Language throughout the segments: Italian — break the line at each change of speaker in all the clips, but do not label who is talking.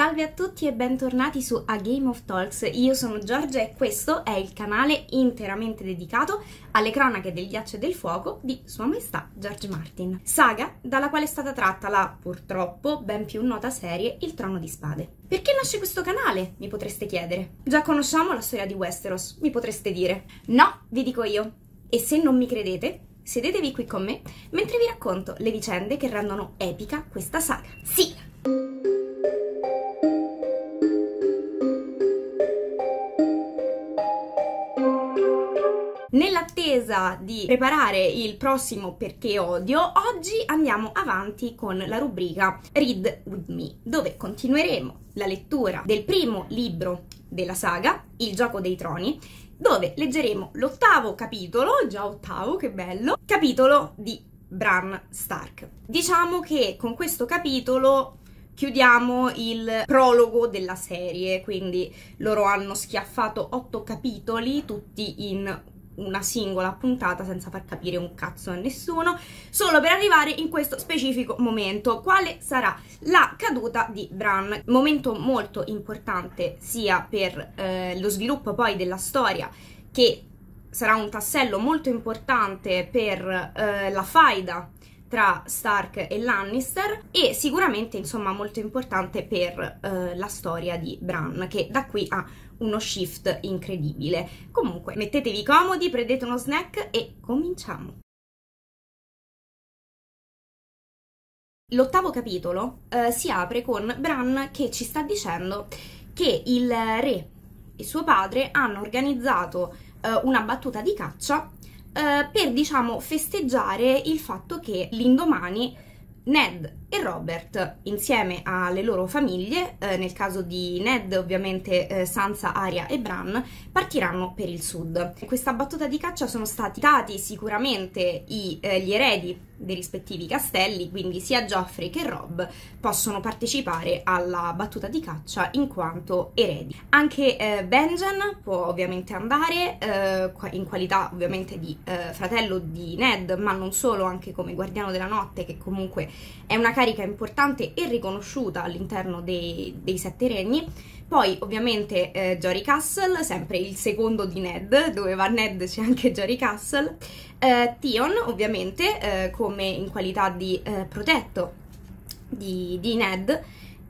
Salve a tutti e bentornati su A Game of Talks, io sono Giorgia e questo è il canale interamente dedicato alle cronache del ghiaccio e del fuoco di Sua Maestà George Martin, saga dalla quale è stata tratta la, purtroppo, ben più nota serie Il Trono di Spade. Perché nasce questo canale? Mi potreste chiedere. Già conosciamo la storia di Westeros, mi potreste dire. No, vi dico io. E se non mi credete, sedetevi qui con me mentre vi racconto le vicende che rendono epica questa saga. Sì! Nell'attesa di preparare il prossimo perché odio, oggi andiamo avanti con la rubrica Read With Me, dove continueremo la lettura del primo libro della saga, Il gioco dei troni, dove leggeremo l'ottavo capitolo, già ottavo, che bello, capitolo di Bran Stark. Diciamo che con questo capitolo chiudiamo il prologo della serie, quindi loro hanno schiaffato otto capitoli, tutti in una singola puntata senza far capire un cazzo a nessuno, solo per arrivare in questo specifico momento, quale sarà la caduta di Bran. Momento molto importante sia per eh, lo sviluppo poi della storia che sarà un tassello molto importante per eh, la faida tra Stark e Lannister e sicuramente insomma molto importante per eh, la storia di Bran che da qui a uno shift incredibile. Comunque, mettetevi comodi, prendete uno snack e cominciamo. L'ottavo capitolo eh, si apre con Bran che ci sta dicendo che il re e suo padre hanno organizzato eh, una battuta di caccia eh, per, diciamo, festeggiare il fatto che l'indomani Ned e Robert insieme alle loro famiglie, eh, nel caso di Ned ovviamente eh, Sansa, Aria e Bran, partiranno per il sud. In questa battuta di caccia sono stati dati sicuramente i, eh, gli eredi dei rispettivi castelli, quindi sia Geoffrey che Rob possono partecipare alla battuta di caccia in quanto eredi. Anche eh, Benjen può ovviamente andare eh, in qualità ovviamente di eh, fratello di Ned, ma non solo, anche come guardiano della notte che comunque è una carica importante e riconosciuta all'interno dei, dei Sette Regni. Poi ovviamente eh, Jory Castle, sempre il secondo di Ned, dove va Ned c'è anche Jory Castle. Eh, Tion ovviamente eh, come in qualità di eh, protetto di, di, Ned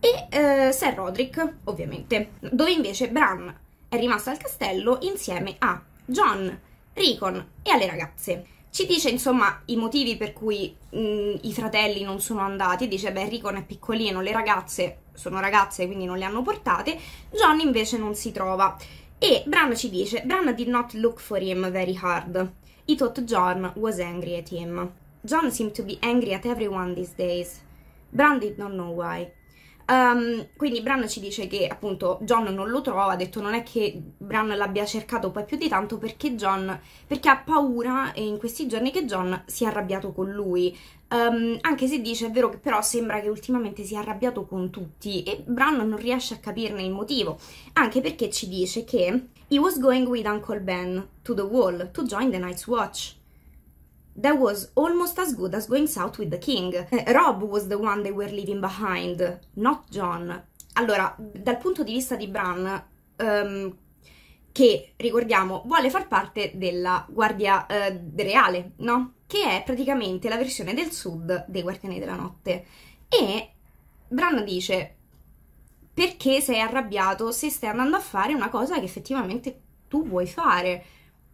e eh, Sir Roderick ovviamente, dove invece Bran è rimasto al castello insieme a John, Ricon e alle ragazze. Ci dice insomma i motivi per cui mh, i fratelli non sono andati, dice beh Ricon è piccolino, le ragazze sono ragazze quindi non le hanno portate, John invece non si trova. E Bran ci dice, Bran did not look for him very hard. He thought John was angry at him. John seemed to be angry at everyone these days. Bran did not know why. Um, quindi Bran ci dice che appunto John non lo trova, ha detto non è che Bran l'abbia cercato poi più di tanto perché John, perché ha paura in questi giorni che John sia arrabbiato con lui. Um, anche se dice è vero che però sembra che ultimamente sia arrabbiato con tutti e Bran non riesce a capirne il motivo, anche perché ci dice che he was going with Uncle Ben to the wall to join the Night's Watch that was almost as good as going south with the king. Eh, Rob was the one they were leaving behind, not John. Allora, dal punto di vista di Bran, um, che ricordiamo vuole far parte della Guardia eh, Reale, no? Che è praticamente la versione del sud dei Guardiani della Notte. E Bran dice: Perché sei arrabbiato se stai andando a fare una cosa che effettivamente tu vuoi fare?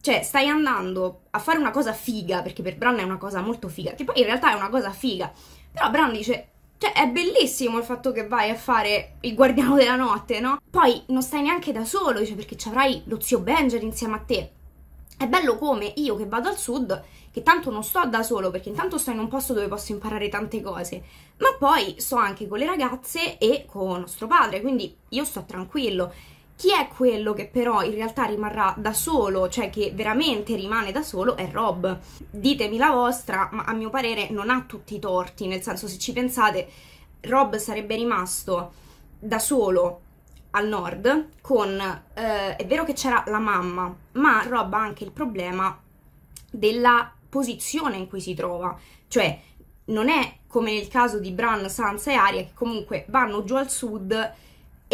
Cioè, stai andando a fare una cosa figa, perché per Bran è una cosa molto figa, che poi in realtà è una cosa figa. Però Bran dice, cioè, è bellissimo il fatto che vai a fare il guardiano della notte, no? Poi non stai neanche da solo, cioè, perché ci avrai lo zio Benjamin insieme a te. È bello come io che vado al sud, che tanto non sto da solo, perché intanto sto in un posto dove posso imparare tante cose, ma poi sto anche con le ragazze e con nostro padre, quindi io sto tranquillo. Chi è quello che però in realtà rimarrà da solo, cioè che veramente rimane da solo, è Rob. Ditemi la vostra, ma a mio parere non ha tutti i torti, nel senso se ci pensate, Rob sarebbe rimasto da solo al nord con... Eh, è vero che c'era la mamma, ma Rob ha anche il problema della posizione in cui si trova, cioè non è come nel caso di Bran, Sansa e Aria che comunque vanno giù al sud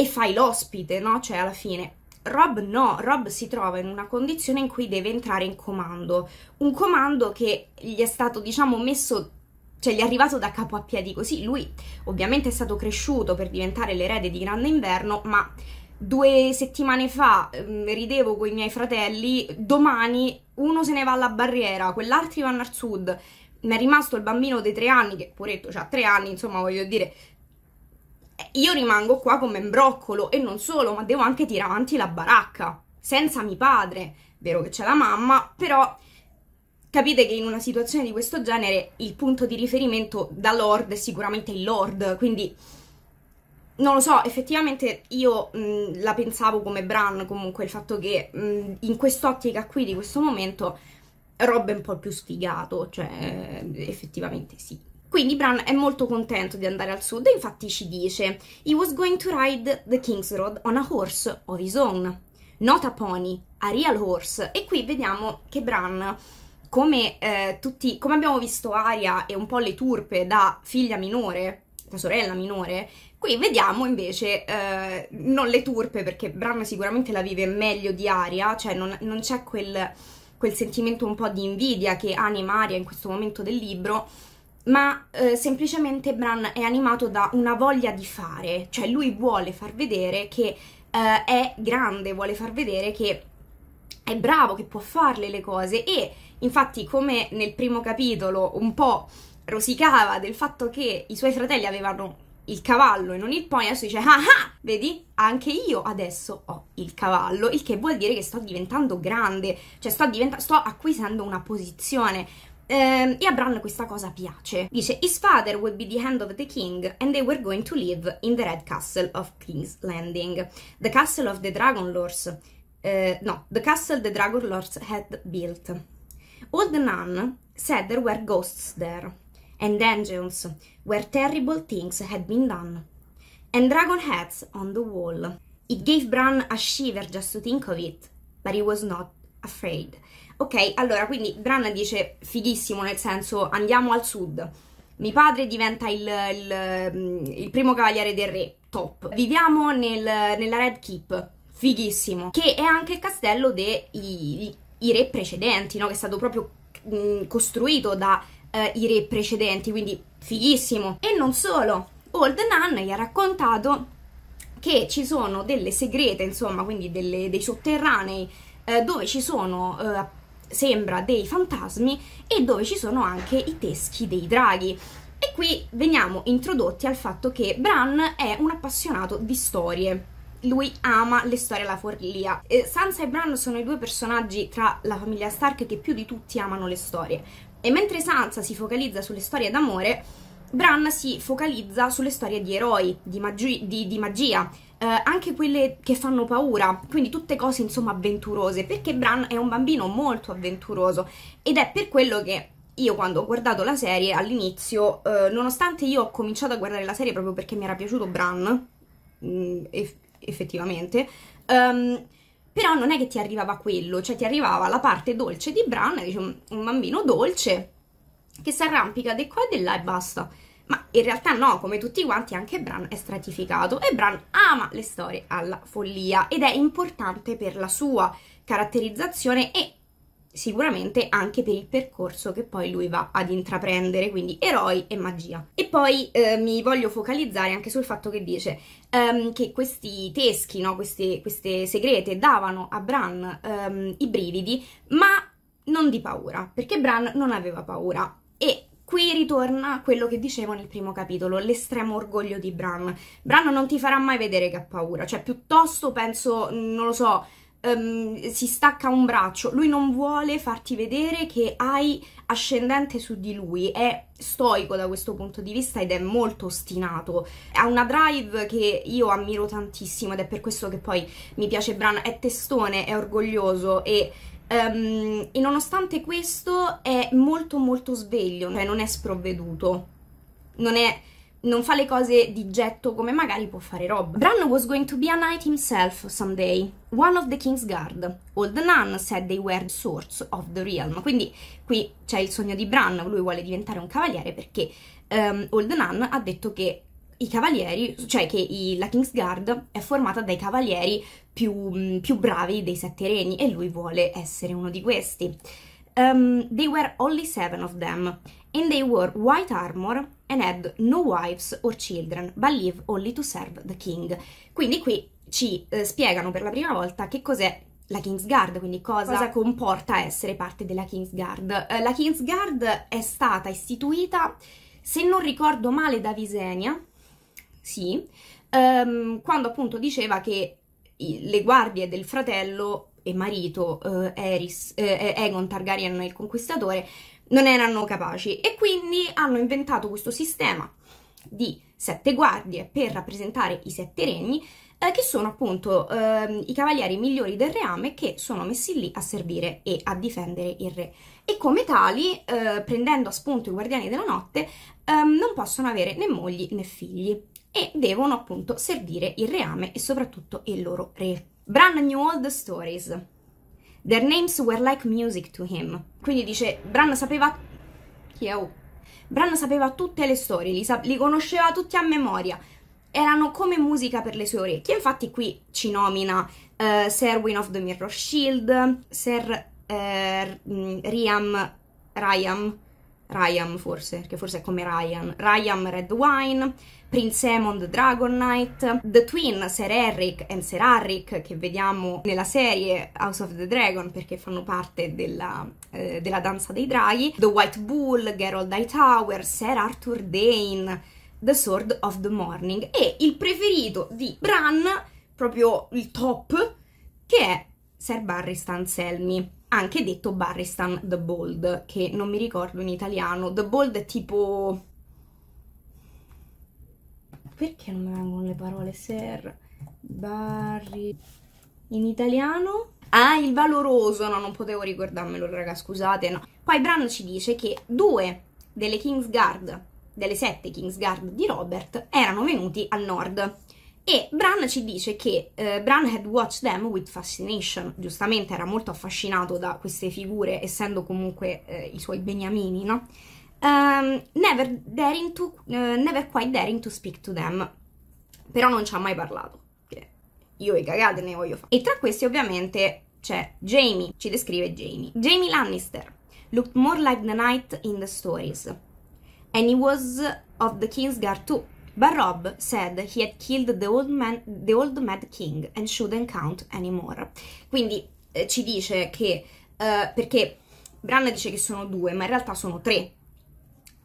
e fai l'ospite, no? Cioè alla fine Rob no, Rob si trova in una condizione in cui deve entrare in comando, un comando che gli è stato diciamo messo cioè gli è arrivato da capo a piedi così, lui ovviamente è stato cresciuto per diventare l'erede di Grande Inverno, ma due settimane fa ehm, ridevo con i miei fratelli, domani uno se ne va alla barriera, quell'altro vanno al sud, mi è rimasto il bambino dei tre anni, che poretto ha cioè, tre anni, insomma voglio dire, eh, io rimango qua come un broccolo e non solo, ma devo anche tirare avanti la baracca, senza mio padre. Vero che c'è la mamma, però capite che in una situazione di questo genere il punto di riferimento da Lord è sicuramente il Lord, quindi non lo so, effettivamente io mh, mm, la pensavo come Bran comunque, il fatto che mh, mm, in quest'ottica qui di questo momento Rob è un po' più sfigato, cioè effettivamente sì. Quindi Bran è molto contento di andare al sud e infatti ci dice «He was going to ride the King's Road on a horse of his own, not a pony, a real horse». E qui vediamo che Bran, come, eh, tutti, come abbiamo visto Aria e un po' le turpe da figlia minore, da sorella minore, Qui vediamo invece, eh, non le turpe, perché Bran sicuramente la vive meglio di Aria, cioè non, non c'è quel, quel, sentimento un po' di invidia che anima Aria in questo momento del libro, ma eh, semplicemente Bran è animato da una voglia di fare, cioè lui vuole far vedere che eh, è grande, vuole far vedere che è bravo, che può farle le cose e infatti come nel primo capitolo un po' rosicava del fatto che i suoi fratelli avevano il cavallo e non il pony, adesso dice ah ah, ah vedi, anche io adesso ho il cavallo, il che vuol dire che sto diventando grande, cioè sto, diventa- sto acquisendo una posizione, ehm, e a Bran questa cosa piace. Dice, his father would be the hand of the king and they were going to live in the red castle of King's Landing, the castle of the dragon lords, eh, no, the castle the dragon lords had built. All the Nun said there were ghosts there, and angels, where terrible things had been done, and dragon heads on the wall. It gave Bran a shiver just to think of it, but he was not afraid. Ok, allora, quindi Bran dice fighissimo, nel senso andiamo al sud. Mio padre diventa il, il, mm, il primo cavaliere del re, top. Viviamo nel, nella Red Keep, fighissimo, che è anche il castello dei re precedenti, no? che è stato proprio mh, mm, costruito dai eh, re precedenti, quindi fighissimo. E non solo, Old Nun gli ha raccontato che ci sono delle segrete, insomma, quindi delle, dei sotterranei, eh, dove ci sono eh, sembra, dei fantasmi e dove ci sono anche i teschi dei draghi. E qui veniamo introdotti al fatto che Bran è un appassionato di storie lui ama le storie alla follia. Sansa e Bran sono i due personaggi tra la famiglia Stark che più di tutti amano le storie. E mentre Sansa si focalizza sulle storie d'amore, Bran si focalizza sulle storie di eroi, di, magi- di, di magia, eh, anche quelle che fanno paura, quindi tutte cose insomma avventurose, perché Bran è un bambino molto avventuroso ed è per quello che io quando ho guardato la serie all'inizio, eh, nonostante io ho cominciato a guardare la serie proprio perché mi era piaciuto Bran, mm, eff effettivamente, um, però non è che ti arrivava quello, cioè ti arrivava la parte dolce di Bran, un, mm, un bambino dolce che si arrampica di qua e di là e basta ma in realtà no, come tutti quanti anche Bran è stratificato e Bran ama le storie alla follia ed è importante per la sua caratterizzazione e sicuramente anche per il percorso che poi lui va ad intraprendere, quindi eroi e magia. E poi eh, mi voglio focalizzare anche sul fatto che dice um, che questi teschi, no, queste, queste, segrete, davano a Bran um, i brividi, ma non di paura, perché Bran non aveva paura e Qui ritorna quello che dicevo nel primo capitolo, l'estremo orgoglio di Bran. Bran non ti farà mai vedere che ha paura, cioè piuttosto penso, non lo so, um, si stacca un braccio, lui non vuole farti vedere che hai ascendente su di lui, è stoico da questo punto di vista ed è molto ostinato. Ha una drive che io ammiro tantissimo ed è per questo che poi mi piace Bran, è testone, è orgoglioso e um, e nonostante questo è molto molto sveglio, cioè non è sprovveduto, non è non fa le cose di getto come magari può fare Rob. Bran was going to be a knight himself someday, one of the king's guard. All the nun said they were swords of the realm. Quindi qui c'è il sogno di Bran, lui vuole diventare un cavaliere perché um, ehm, All nun ha detto che i cavalieri, cioè che i, la Kingsguard è formata dai cavalieri più, mm, più, bravi dei sette regni e lui vuole essere uno di questi. Um, they were only seven of them, and they wore white armor and had no wives or children, but lived only to serve the king. Quindi qui ci eh, spiegano per la prima volta che cos'è la Kingsguard, quindi cosa, cosa, comporta essere parte della Kingsguard. Eh, la Kingsguard è stata istituita, se non ricordo male, da Visenia, sì, um, quando appunto diceva che i, le guardie del fratello e marito uh, Eris, uh, Egon Targaryen il Conquistatore non erano capaci e quindi hanno inventato questo sistema di sette guardie per rappresentare i sette regni eh, che sono appunto eh, i cavalieri migliori del reame che sono messi lì a servire e a difendere il re e come tali eh, prendendo a spunto i guardiani della notte ehm, non possono avere né mogli né figli e devono appunto servire il reame e soprattutto il loro re. Bran knew all the Stories. Their names were like music to him. Quindi dice, Bran sapeva... Chi è? Bran sapeva tutte le storie, li, li conosceva tutti a memoria, erano come musica per le sue orecchie. Infatti qui ci nomina uh, eh, Serwin of the Mirror Shield, Ser uh, eh, Riam, Ryan... Ryam forse, perché forse è come Ryan, Ryan Red Wine, Prince Emond Dragon Knight, The Twin, Ser Eric e Ser Harrick che vediamo nella serie House of the Dragon perché fanno parte della, eh, della danza dei draghi, The White Bull, Geralt Hightower, Ser Arthur Dane, The Sword of the Morning e il preferito di Bran, proprio il top, che è Ser Barristan Selmy anche detto Barristan the Bold, che non mi ricordo in italiano. The Bold è tipo perché non mi vengono le parole? Ser, Barry, in italiano... Ah, il valoroso, no, non potevo ricordarmelo, raga, scusate, no. Poi Bran ci dice che due delle Kingsguard, delle sette Kingsguard di Robert, erano venuti al nord. E Bran ci dice che eh, Bran had watched them with fascination, giustamente era molto affascinato da queste figure, essendo comunque eh, i suoi beniamini, no? um, never, daring to, uh, never quite daring to speak to them, però non ci ha mai parlato. Io e cagate ne voglio fare. E tra questi ovviamente c'è Jamie, ci descrive Jamie. Jamie Lannister looked more like the knight in the stories, and he was of the Kingsguard too. But Rob said he had killed the old, man, the old mad king and shouldn't count anymore. Quindi eh, ci dice che, eh, perché Bran dice che sono due, ma in realtà sono tre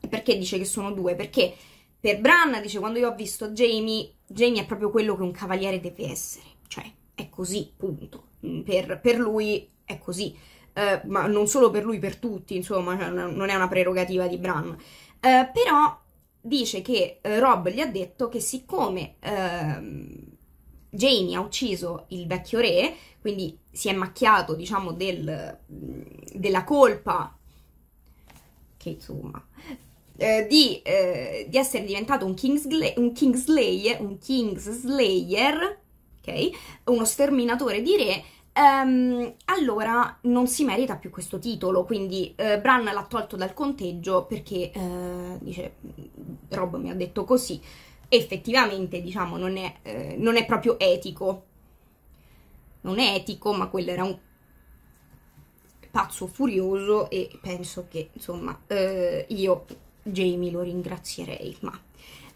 perché dice che sono due? Perché per Bran dice quando io ho visto Jamie, Jamie è proprio quello che un cavaliere deve essere, cioè è così, punto. Mm, per, per lui è così, uh, ma non solo per lui, per tutti, insomma, cioè, non è una prerogativa di Bran. Uh, però dice che uh, Rob gli ha detto che siccome ehm, Jamie ha ucciso il vecchio re, quindi si è macchiato, diciamo, del, mm, della colpa che insomma eh, di, eh, di, essere diventato un, Kingsla- un Kingslayer, un Kingslayer, ok? Uno sterminatore di re, Um, allora non si merita più questo titolo, quindi uh, Bran l'ha tolto dal conteggio perché uh, dice Rob mi ha detto così, effettivamente diciamo non è, uh, non è, proprio etico, non è etico ma quello era un pazzo furioso e penso che insomma io Jamie lo ringrazierei, ma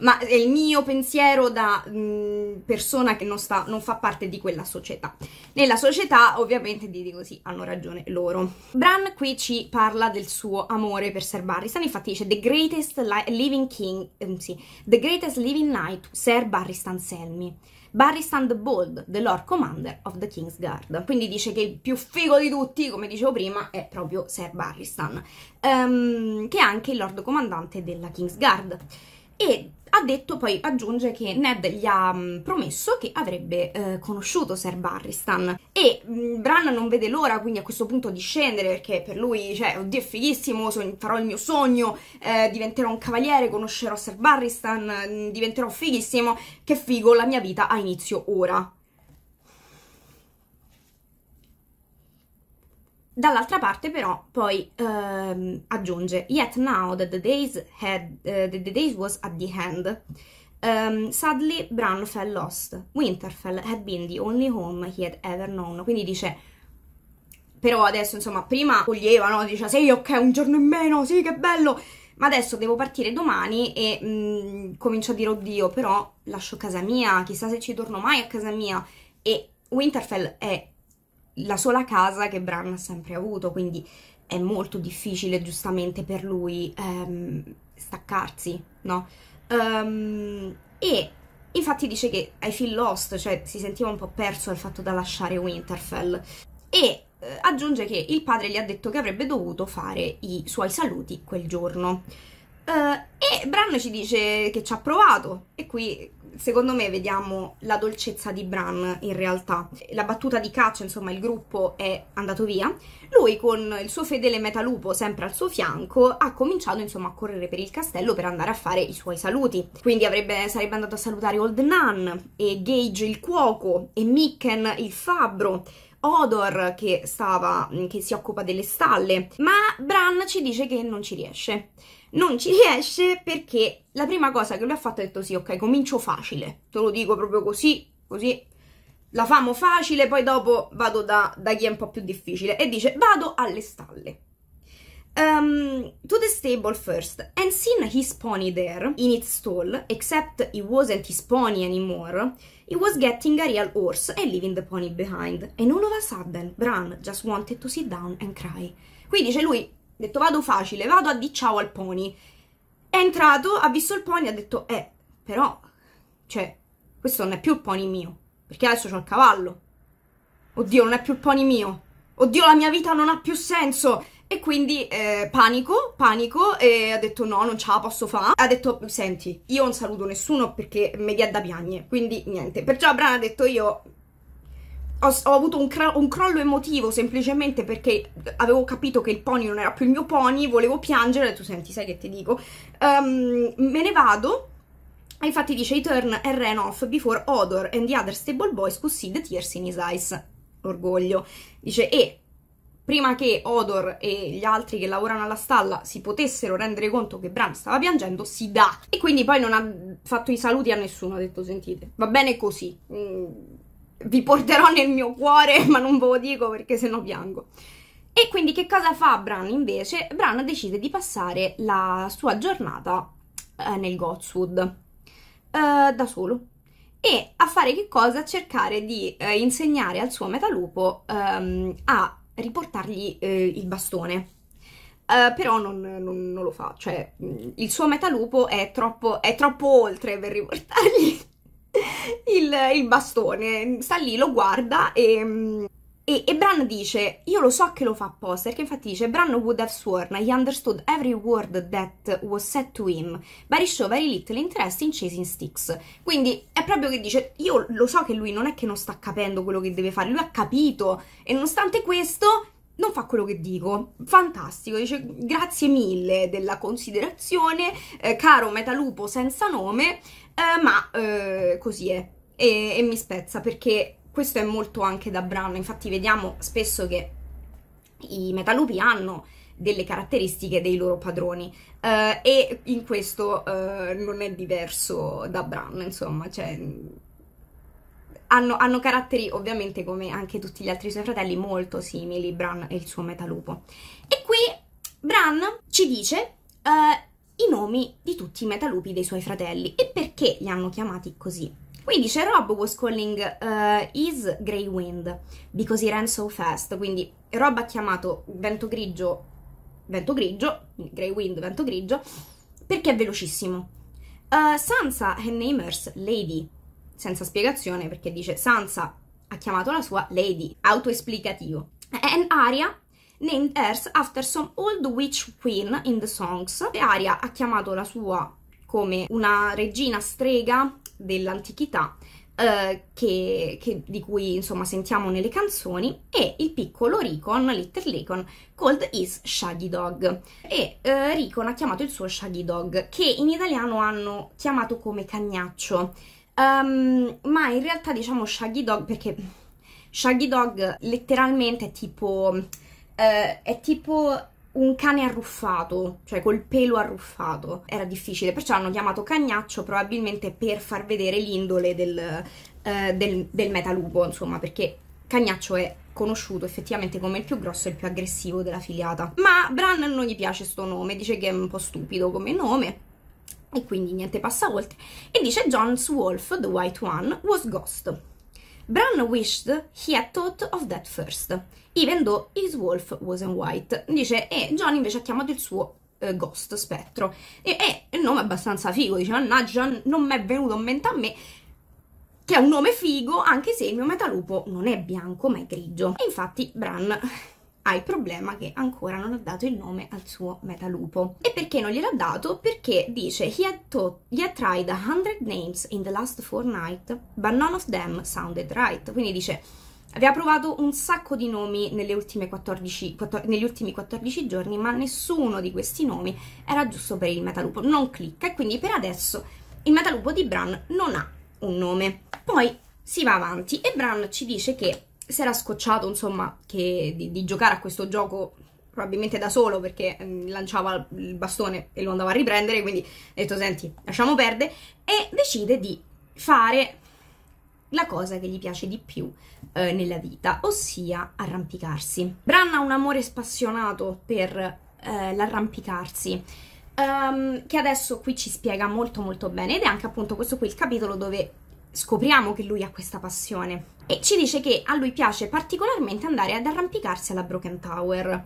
ma è il mio pensiero da mh, persona che non, sta, non, fa parte di quella società. Nella società ovviamente ti dico sì, hanno ragione loro. Bran qui ci parla del suo amore per Ser Barristan, infatti dice The Greatest li Living King, ehm, sì, The Greatest Living Knight, Ser Barristan Selmy. Barristan the Bold, the Lord Commander of the King's Guard. Quindi dice che il più figo di tutti, come dicevo prima, è proprio Sir Barristan, um, ehm, che è anche il Lord Comandante della King's Guard. E ha detto poi, aggiunge che Ned gli ha mm, promesso che avrebbe eh, conosciuto Ser Barristan e mm, Bran non vede l'ora quindi a questo punto di scendere perché per lui, cioè, oddio è fighissimo, so- farò il mio sogno, eh, diventerò un cavaliere, conoscerò Ser Barristan, mm, diventerò fighissimo, che figo, la mia vita ha inizio ora. Dall'altra parte però poi ehm, aggiunge Yet now that the days, had, uh, that the days was at the end, um, sadly Bran fell lost. Winterfell had been the only home he had ever known. Quindi dice, però adesso insomma, prima coglievano, dice sì ok un giorno in meno, sì che bello, ma adesso devo partire domani e mh, mm, comincio a dire oddio però lascio casa mia, chissà se ci torno mai a casa mia e Winterfell è la sola casa che Bran ha sempre avuto, quindi è molto difficile giustamente per lui ehm, staccarsi, no? Um, e infatti dice che I feel lost, cioè si sentiva un po' perso dal fatto da lasciare Winterfell. E eh, aggiunge che il padre gli ha detto che avrebbe dovuto fare i suoi saluti quel giorno. Uh, e Bran ci dice che ci ha provato e qui secondo me vediamo la dolcezza di Bran in realtà. La battuta di caccia, insomma, il gruppo è andato via. Lui con il suo fedele metalupo sempre al suo fianco ha cominciato insomma a correre per il castello per andare a fare i suoi saluti. Quindi avrebbe, sarebbe andato a salutare Old Nun e Gage il cuoco e Micken il fabbro. Odor che, stava, che si occupa delle stalle, ma Bran ci dice che non ci riesce non ci riesce perché la prima cosa che lui ha fatto è detto sì, ok, comincio facile, te lo dico proprio così, così la famo facile, poi dopo vado da, da chi è un po' più difficile e dice vado alle stalle. Um, to the stable first, and seen his pony there, in its stall, except it wasn't his pony anymore, he was getting a real horse and leaving the pony behind, and all of a sudden Bran just wanted to sit down and cry. Qui dice lui, detto vado facile, vado a di ciao al pony. È entrato, ha visto il pony, ha detto eh, però, cioè, questo non è più il pony mio, perché adesso ho il cavallo. Oddio, non è più il pony mio. Oddio, la mia vita non ha più senso. E quindi eh, panico, panico, e ha detto no, non ce la posso fare. Ha detto, senti, io non saluto nessuno perché mi dia da piagne, quindi niente. Perciò Bran ha detto io ho, ho avuto un, un, crollo emotivo semplicemente perché avevo capito che il pony non era più il mio pony, volevo piangere, tu senti sai che ti dico, um, me ne vado e infatti dice I turn and ran off before Odor and the other stable boys could see the tears in his eyes, orgoglio, dice e prima che Odor e gli altri che lavorano alla stalla si potessero rendere conto che Bran stava piangendo, si dà. E quindi poi non ha fatto i saluti a nessuno, ha detto sentite, va bene così, mm vi porterò nel mio cuore, ma non ve lo dico perché sennò piango. E quindi che cosa fa Bran invece? Bran decide di passare la sua giornata eh, nel Godswood eh, da solo. E a fare che cosa? Cercare di eh, insegnare al suo metalupo ehm, a riportargli eh, il bastone. Uh, però non, non, non, lo fa, cioè il suo metalupo è troppo, è troppo oltre per riportargli il il, il, bastone, sta lì, lo guarda e, e, e, Bran dice, io lo so che lo fa apposta, perché infatti dice, Bran would have sworn, he understood every word that was said to him, but he showed very little interest in chasing sticks. Quindi è proprio che dice, io lo so che lui non è che non sta capendo quello che deve fare, lui ha capito, e nonostante questo non fa quello che dico. Fantastico, dice grazie mille della considerazione, eh, caro Metalupo senza nome, eh, ma eh, così è e, e mi spezza perché questo è molto anche da brano, infatti vediamo spesso che i metalupi hanno delle caratteristiche dei loro padroni eh, e in questo eh, non è diverso da Bran, insomma, cioè, hanno, hanno, caratteri ovviamente come anche tutti gli altri suoi fratelli molto simili, Bran e il suo metalupo. E qui Bran ci dice... Eh, i nomi di tutti i metalupi dei suoi fratelli e perché li hanno chiamati così. Quindi c'è Rob was calling uh, his Grey Wind because he ran so fast, quindi Rob ha chiamato vento grigio, vento grigio, Grey Wind, vento grigio, perché è velocissimo. Uh, Sansa and Namers, Lady, senza spiegazione perché dice Sansa ha chiamato la sua Lady, autoesplicativo. And Aria named Earth after some old witch queen in the songs. E Aria ha chiamato la sua come una regina strega dell'antichità eh, che, che, di cui insomma sentiamo nelle canzoni e il piccolo Ricon, Little Ricon, called his Shaggy Dog e eh, Ricon ha chiamato il suo Shaggy Dog che in italiano hanno chiamato come cagnaccio um, ma in realtà diciamo Shaggy Dog perché Shaggy Dog letteralmente è tipo eh, è tipo un cane arruffato, cioè col pelo arruffato. Era difficile, perciò l'hanno chiamato cagnaccio probabilmente per far vedere l'indole del, eh, del, del metalupo, insomma, perché cagnaccio è conosciuto effettivamente come il più grosso e il più aggressivo della filiata. Ma Bran non gli piace questo nome, dice che è un po' stupido come nome. E quindi niente passa oltre. E dice John's Wolf, The White One, was Ghost Bran wished he had thought of that first, even though his wolf wasn't white. Dice, e eh, John invece ha chiamato il suo eh, ghost, spettro. E eh, il nome è abbastanza figo, dice, mannaggia, non mi è venuto in mente a me che è un nome figo, anche se il mio metalupo non è bianco ma è grigio. E infatti Bran ha il problema che ancora non ha dato il nome al suo metalupo. E perché non gliel'ha dato? Perché dice he had, taught, he had tried a hundred names in the last fortnight, but none of them sounded right. Quindi dice aveva provato un sacco di nomi 14, 14, negli ultimi 14 giorni, ma nessuno di questi nomi era giusto per il metalupo, non clicca e quindi per adesso il metalupo di Bran non ha un nome. Poi si va avanti e Bran ci dice che si era scocciato, insomma, che, di, di, giocare a questo gioco probabilmente da solo perché mm, lanciava il bastone e lo andava a riprendere, quindi ha detto senti, lasciamo perdere e decide di fare la cosa che gli piace di più eh, nella vita, ossia arrampicarsi. Bran ha un amore spassionato per eh, l'arrampicarsi. Um, che adesso qui ci spiega molto molto bene ed è anche appunto questo qui il capitolo dove scopriamo che lui ha questa passione e ci dice che a lui piace particolarmente andare ad arrampicarsi alla Broken Tower.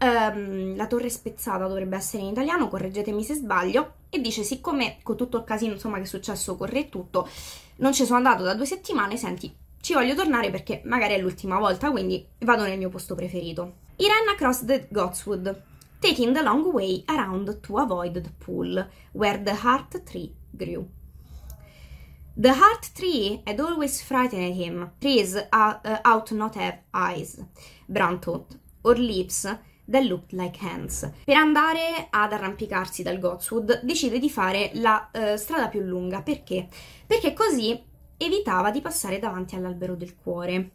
Um, la torre spezzata dovrebbe essere in italiano, correggetemi se sbaglio, e dice siccome con tutto il casino insomma, che è successo corre e tutto, non ci sono andato da due settimane, senti, ci voglio tornare perché magari è l'ultima volta, quindi vado nel mio posto preferito. I ran across the Godswood, taking the long way around to avoid the pool, where the heart tree grew. The heart tree had always frightened him. Trees are, uh, not have eyes, Bran thought, or lips that looked like hands. Per andare ad arrampicarsi dal Godswood decide di fare la uh, strada più lunga. Perché? Perché così evitava di passare davanti all'albero del cuore.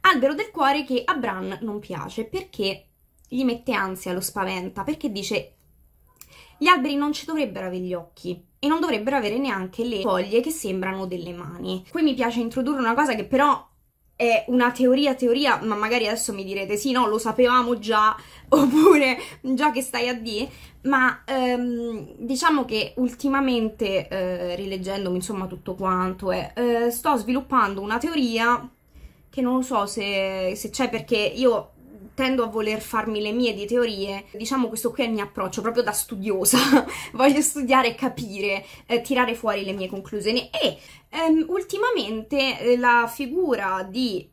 Albero del cuore che a Bran non piace perché gli mette ansia, lo spaventa, perché dice gli alberi non ci dovrebbero avere gli occhi, e non dovrebbero avere neanche le foglie che sembrano delle mani. Qui mi piace introdurre una cosa che però è una teoria teoria, ma magari adesso mi direte sì, no, lo sapevamo già, oppure già che stai a dire, ma ehm, diciamo che ultimamente, eh, rileggendomi insomma tutto quanto, è, eh, eh, sto sviluppando una teoria che non so se, se c'è perché io tendo a voler farmi le mie di teorie, diciamo questo qui è il mio approccio, proprio da studiosa, voglio studiare, capire, eh, tirare fuori le mie conclusioni e ehm, ultimamente eh, la figura di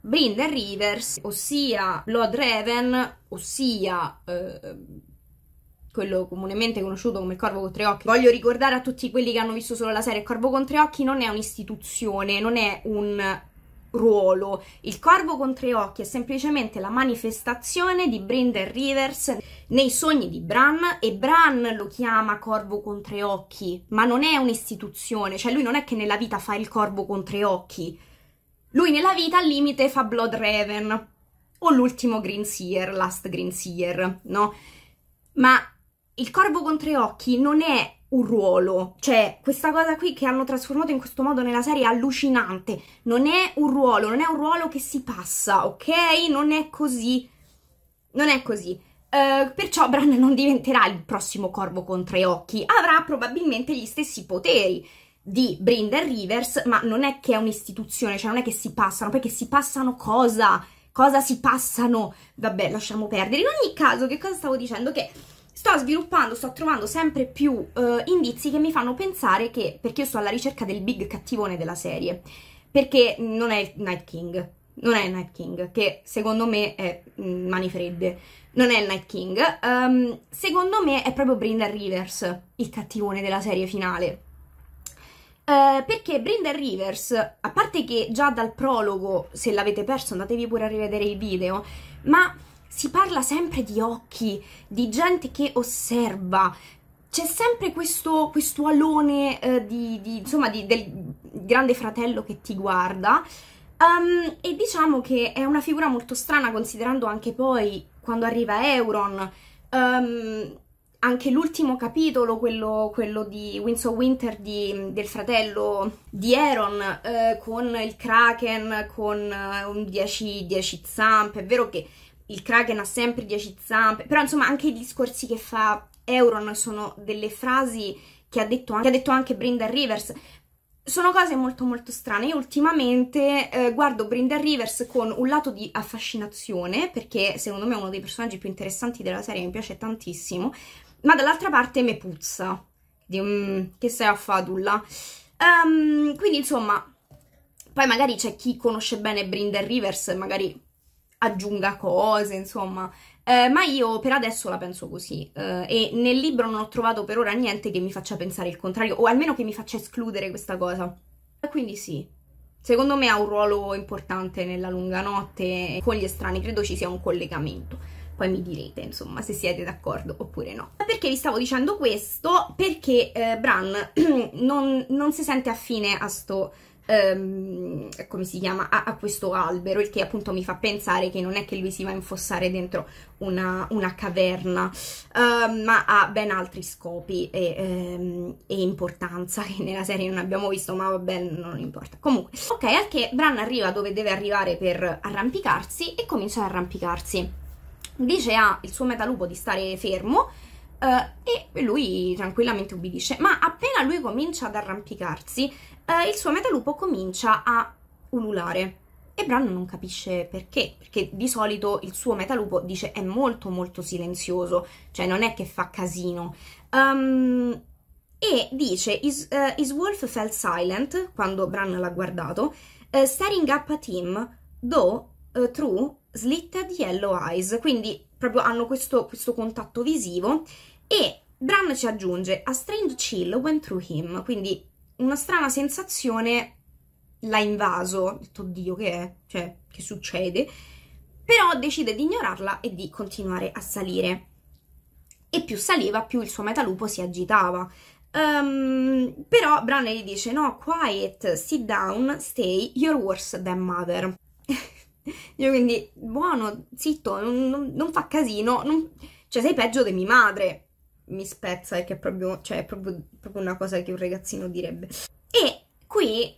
Brinda Rivers, ossia Lord Raven, ossia... Eh, quello comunemente conosciuto come il Corvo con tre occhi. Voglio ricordare a tutti quelli che hanno visto solo la serie, il Corvo con tre occhi non è un'istituzione, non è un ruolo. Il corvo con tre occhi è semplicemente la manifestazione di Brinder Rivers nei sogni di Bran e Bran lo chiama corvo con tre occhi, ma non è un'istituzione, cioè lui non è che nella vita fa il corvo con tre occhi. Lui nella vita al limite fa Blood Raven o l'ultimo Green Seer, Last Green Seer, no? Ma il corvo con tre occhi non è un ruolo, cioè questa cosa qui che hanno trasformato in questo modo nella serie è allucinante, non è un ruolo, non è un ruolo che si passa, ok? Non è così, non è così. Uh, perciò Bran non diventerà il prossimo corvo con tre occhi, avrà probabilmente gli stessi poteri di Brinder Rivers, ma non è che è un'istituzione, cioè non è che si passano, perché si passano cosa? Cosa si passano? Vabbè, lasciamo perdere. In ogni caso, che cosa stavo dicendo? Che sto sviluppando, sto trovando sempre più uh, indizi che mi fanno pensare che, perché io sto alla ricerca del big cattivone della serie, perché non è il Night King, non è il Night King, che secondo me è mh, mm, mani fredde, non è il Night King, um, secondo me è proprio Brinda Rivers il cattivone della serie finale. Uh, perché Brinda Rivers, a parte che già dal prologo, se l'avete perso andatevi pure a rivedere il video, ma si parla sempre di occhi, di gente che osserva, c'è sempre questo, questo alone eh, di, di, insomma, di, del grande fratello che ti guarda. Um, e diciamo che è una figura molto strana, considerando anche poi quando arriva Euron. Um, anche l'ultimo capitolo, quello, quello, di Winds of Winter di, del fratello di Euron, eh, con il Kraken, con 10, eh, 10 zampe, è vero che il Kraken ha sempre 10 zampe, però insomma anche i discorsi che fa Euron sono delle frasi che ha detto anche, ha detto anche Brenda Rivers, sono cose molto molto strane. Io ultimamente eh, guardo Brenda Rivers con un lato di affascinazione, perché secondo me è uno dei personaggi più interessanti della serie, mi piace tantissimo, ma dall'altra parte me puzza. Di, mm, che sei a fadulla. Um, ehm, quindi insomma, poi magari c'è chi conosce bene Brenda Rivers, magari aggiunga cose, insomma. Eh, ma io per adesso la penso così eh, e nel libro non ho trovato per ora niente che mi faccia pensare il contrario o almeno che mi faccia escludere questa cosa. E quindi sì, secondo me ha un ruolo importante nella lunga notte con gli estranei, credo ci sia un collegamento poi mi direte insomma se siete d'accordo oppure no. Perché vi stavo dicendo questo? Perché eh, Bran non, non, si sente affine a sto um, come si chiama, a, a, questo albero, il che appunto mi fa pensare che non è che lui si va a infossare dentro una, una caverna, uh, ma ha ben altri scopi e, um, e, importanza che nella serie non abbiamo visto, ma vabbè, non importa. Comunque, ok, al che Bran arriva dove deve arrivare per arrampicarsi e comincia ad arrampicarsi. Dice al ah, suo metalupo di stare fermo Uh, e lui tranquillamente ubbidisce, ma appena lui comincia ad arrampicarsi, uh, il suo metalupo comincia a ululare. E Bran non capisce perché, perché di solito il suo metalupo dice è molto molto silenzioso, cioè non è che fa casino. Um, e dice, is, uh, is, Wolf fell silent, quando Bran l'ha guardato, staring up at him, though through slitted yellow eyes, quindi proprio hanno questo, questo contatto visivo e Bran ci aggiunge a strange chill went through him, quindi una strana sensazione l'ha invaso, ho detto oddio che è, cioè che succede, però decide di ignorarla e di continuare a salire. E più saliva, più il suo metalupo si agitava. Um, però Bran gli dice no, quiet, sit down, stay, you're worse than mother. Io quindi, buono, zitto, non, non, non fa casino, non... cioè sei peggio di mia madre. Mi spezza, che è proprio, cioè, è proprio, proprio una cosa che un ragazzino direbbe. E qui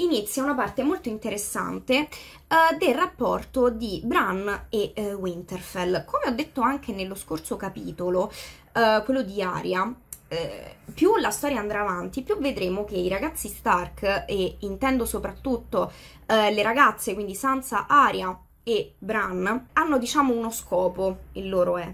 inizia una parte molto interessante uh, del rapporto di Bran e uh, Winterfell. Come ho detto anche nello scorso capitolo, uh, quello di Aria, eh, più la storia andrà avanti, più vedremo che i ragazzi Stark, e intendo soprattutto eh, le ragazze, quindi Sansa, Aria e Bran, hanno diciamo uno scopo, il loro è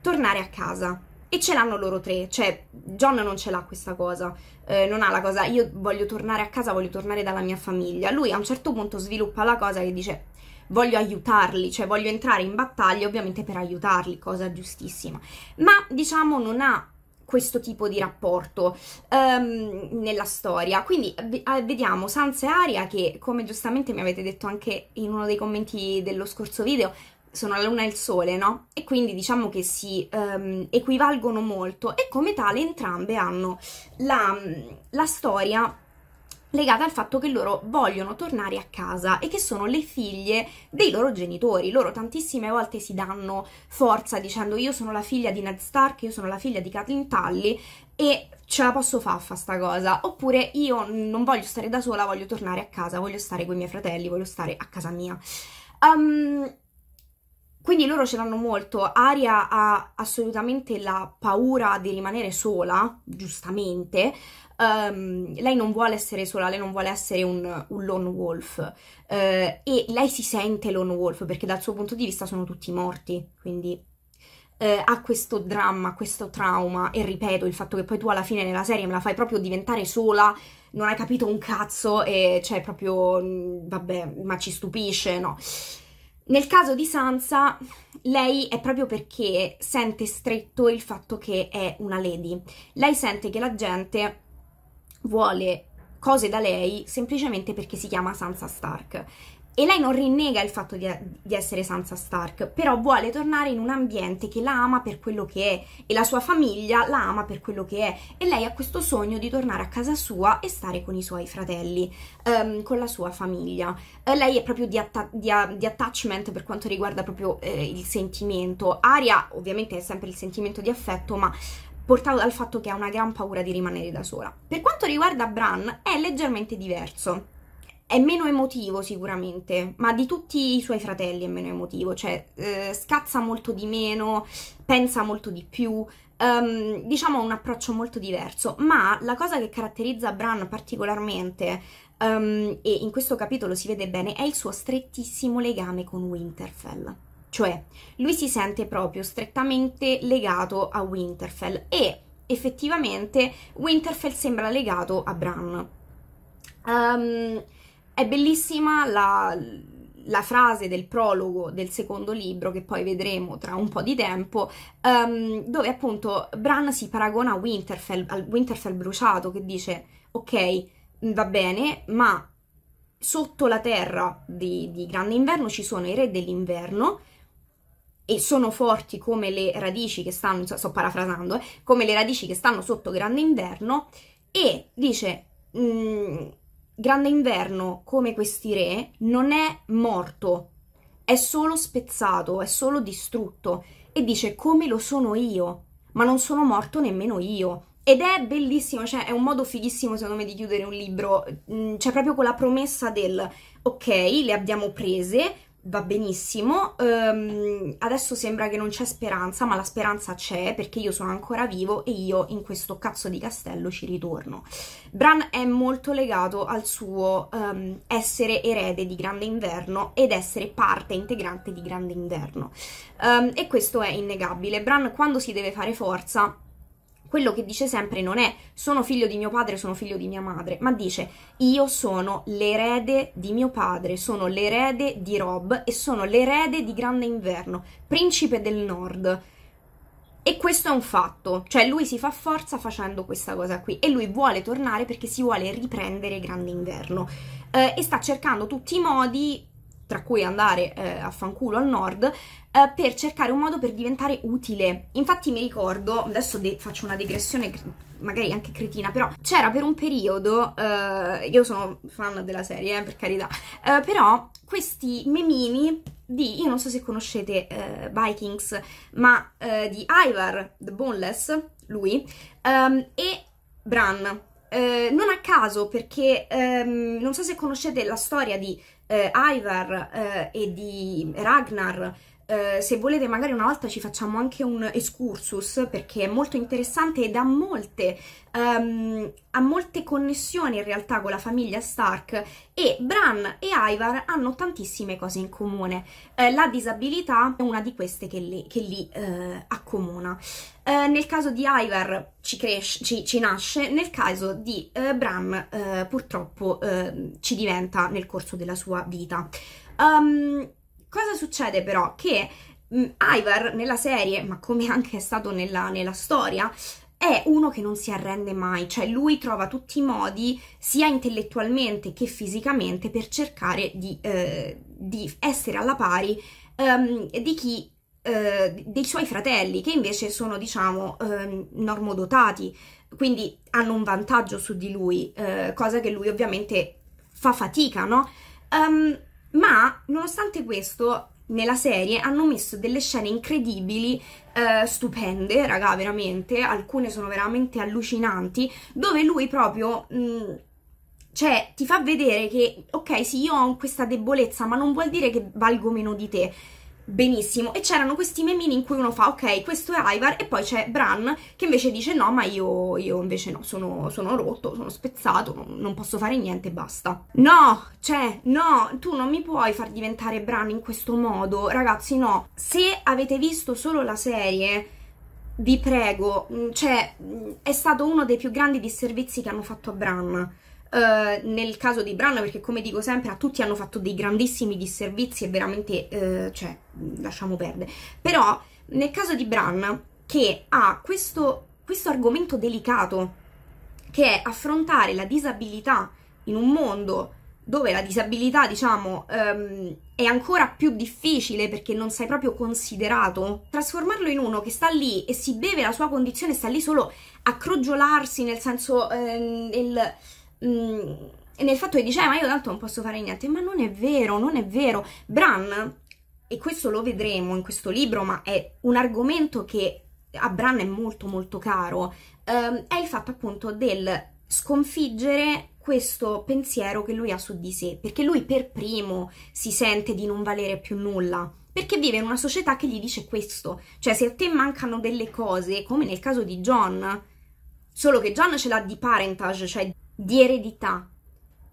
tornare a casa. E ce l'hanno loro tre, cioè John non ce l'ha questa cosa, eh, non ha la cosa, io voglio tornare a casa, voglio tornare dalla mia famiglia. Lui a un certo punto sviluppa la cosa che dice voglio aiutarli, cioè voglio entrare in battaglia ovviamente per aiutarli, cosa giustissima. Ma diciamo non ha questo tipo di rapporto um, nella storia. Quindi ah, vediamo Sansa e Aria che, come giustamente mi avete detto anche in uno dei commenti dello scorso video, sono la luna e il sole, no? E quindi diciamo che si um, equivalgono molto e come tale entrambe hanno la, la storia legata al fatto che loro vogliono tornare a casa e che sono le figlie dei loro genitori. Loro tantissime volte si danno forza dicendo io sono la figlia di Ned Stark, io sono la figlia di Kathleen Tully e ce la posso fare a fa sta cosa, oppure io non voglio stare da sola, voglio tornare a casa, voglio stare con i miei fratelli, voglio stare a casa mia. Um, quindi loro ce l'hanno molto. Aria ha assolutamente la paura di rimanere sola, giustamente, um, lei non vuole essere sola, lei non vuole essere un, un lone wolf uh, e lei si sente lone wolf perché dal suo punto di vista sono tutti morti, quindi uh, ha questo dramma, questo trauma e ripeto il fatto che poi tu alla fine nella serie me la fai proprio diventare sola, non hai capito un cazzo e cioè proprio mm, vabbè ma ci stupisce, no? Nel caso di Sansa, lei è proprio perché sente stretto il fatto che è una lady. Lei sente che la gente vuole cose da lei semplicemente perché si chiama Sansa Stark. E lei non rinnega il fatto di, di, essere Sansa Stark, però vuole tornare in un ambiente che la ama per quello che è e la sua famiglia la ama per quello che è e lei ha questo sogno di tornare a casa sua e stare con i suoi fratelli, um, con la sua famiglia. Uh, lei è proprio di, atta- di, a- di, attachment per quanto riguarda proprio eh, il sentimento. Aria ovviamente è sempre il sentimento di affetto, ma portato dal fatto che ha una gran paura di rimanere da sola. Per quanto riguarda Bran, è leggermente diverso. È meno emotivo sicuramente, ma di tutti i suoi fratelli è meno emotivo, cioè eh, scazza molto di meno, pensa molto di più, um, diciamo ha un approccio molto diverso, ma la cosa che caratterizza Bran particolarmente, um, e in questo capitolo si vede bene, è il suo strettissimo legame con Winterfell cioè, lui si sente proprio strettamente legato a Winterfell e effettivamente Winterfell sembra legato a Bran. Um, è bellissima la, la, frase del prologo del secondo libro, che poi vedremo tra un po' di tempo, um, dove appunto Bran si paragona a Winterfell, al Winterfell bruciato, che dice, ok, mm, va bene, ma sotto la terra di, di Grande Inverno ci sono i re dell'inverno, e sono forti come le radici che stanno, sto parafrasando, eh, come le radici che stanno sotto grande inverno, e dice, mh, mm, grande inverno come questi re non è morto, è solo spezzato, è solo distrutto, e dice come lo sono io, ma non sono morto nemmeno io. Ed è bellissimo, cioè è un modo fighissimo secondo me di chiudere un libro, mm, cioè proprio con la promessa del ok, le abbiamo prese, va benissimo. Um, adesso sembra che non c'è speranza, ma la speranza c'è perché io sono ancora vivo e io in questo cazzo di castello ci ritorno. Bran è molto legato al suo um, essere erede di Grande Inverno ed essere parte integrante di Grande Inverno. Um, e questo è innegabile. Bran quando si deve fare forza quello che dice sempre non è sono figlio di mio padre, sono figlio di mia madre, ma dice io sono l'erede di mio padre, sono l'erede di Rob e sono l'erede di Grande Inverno, principe del nord. E questo è un fatto, cioè lui si fa forza facendo questa cosa qui e lui vuole tornare perché si vuole riprendere Grande Inverno eh, e sta cercando tutti i modi tra cui andare eh, a fanculo al nord, eh, per cercare un modo per diventare utile. Infatti mi ricordo, adesso faccio una digressione magari anche cretina, però c'era per un periodo, eh, io sono fan della serie, eh, per carità, eh, però questi memini di, io non so se conoscete eh, Vikings, ma di Ivar the Boneless, lui, ehm, e Bran. non a caso, perché ehm, non so se conoscete la storia di eh, Ivar eh, e di Ragnar eh, se volete magari una volta ci facciamo anche un excursus perché è molto interessante ed ha molte, um, ha molte connessioni in realtà con la famiglia Stark e Bran e Ivar hanno tantissime cose in comune. Eh, la disabilità è una di queste che li, che li eh, accomuna. Eh, nel caso di Ivar ci, cresce, ci, ci nasce, nel caso di eh, Bran eh, purtroppo ci diventa nel corso della sua vita. Um, Cosa succede però? Che mh, mm, Ivar nella serie, ma come anche è stato nella, nella storia, è uno che non si arrende mai, cioè lui trova tutti i modi, sia intellettualmente che fisicamente, per cercare di, eh, di essere alla pari um, di chi, eh, dei suoi fratelli, che invece sono, diciamo, eh, normodotati, quindi hanno un vantaggio su di lui, eh, cosa che lui ovviamente fa fatica, no? Um, ma nonostante questo nella serie hanno messo delle scene incredibili, eh, stupende, raga, veramente, alcune sono veramente allucinanti, dove lui proprio... Mh, mm, cioè, ti fa vedere che, ok, sì, io ho questa debolezza, ma non vuol dire che valgo meno di te benissimo e c'erano questi memini in cui uno fa ok questo è Ivar e poi c'è Bran che invece dice no ma io, io invece no sono, sono, rotto, sono spezzato, non, non posso fare niente e basta no, cioè no tu non mi puoi far diventare Bran in questo modo ragazzi no se avete visto solo la serie vi prego cioè è stato uno dei più grandi disservizi che hanno fatto a Bran eh, nel caso di Bran, perché come dico sempre, a tutti hanno fatto dei grandissimi disservizi e veramente, eh, cioè, lasciamo perdere. Però nel caso di Bran, che ha questo, questo argomento delicato, che è affrontare la disabilità in un mondo dove la disabilità, diciamo, um, è ancora più difficile perché non sei proprio considerato, trasformarlo in uno che sta lì e si beve la sua condizione, sta lì solo a crogiolarsi, nel senso, eh, il mh, nel fatto che dice, eh, ma io tanto non posso fare niente, ma non è vero, non è vero. Bran, e questo lo vedremo in questo libro, ma è un argomento che a Bran è molto molto caro, ehm, è il fatto appunto del sconfiggere questo pensiero che lui ha su di sé, perché lui per primo si sente di non valere più nulla, perché vive in una società che gli dice questo, cioè se a te mancano delle cose, come nel caso di John, solo che John ce l'ha di parentage, cioè di eredità.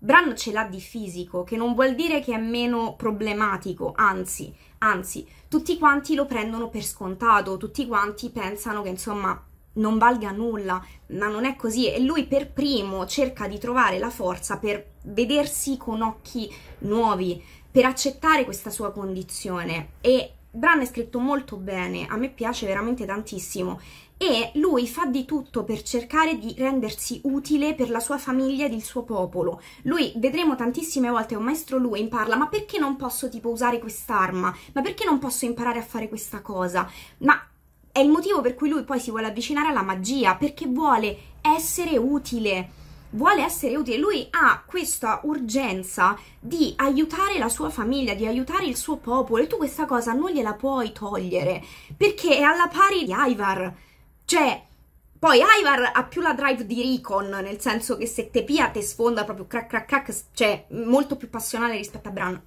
Bran ce l'ha di fisico, che non vuol dire che è meno problematico, anzi, anzi, tutti quanti lo prendono per scontato, tutti quanti pensano che insomma non valga nulla, ma non è così e lui per primo cerca di trovare la forza per vedersi con occhi nuovi, per accettare questa sua condizione e Bran è scritto molto bene, a me piace veramente tantissimo e lui fa di tutto per cercare di rendersi utile per la sua famiglia ed il suo popolo. Lui, vedremo tantissime volte, un maestro lui imparla, ma perché non posso tipo usare quest'arma? Ma perché non posso imparare a fare questa cosa? Ma è il motivo per cui lui poi si vuole avvicinare alla magia, perché vuole essere utile. Vuole essere utile, lui ha questa urgenza di aiutare la sua famiglia, di aiutare il suo popolo e tu questa cosa non gliela puoi togliere perché è alla pari di Ivar cioè, poi Ivar ha più la drive di Ricon, nel senso che se te pia te sfonda proprio crack crack crack, cioè molto più passionale rispetto a Bran.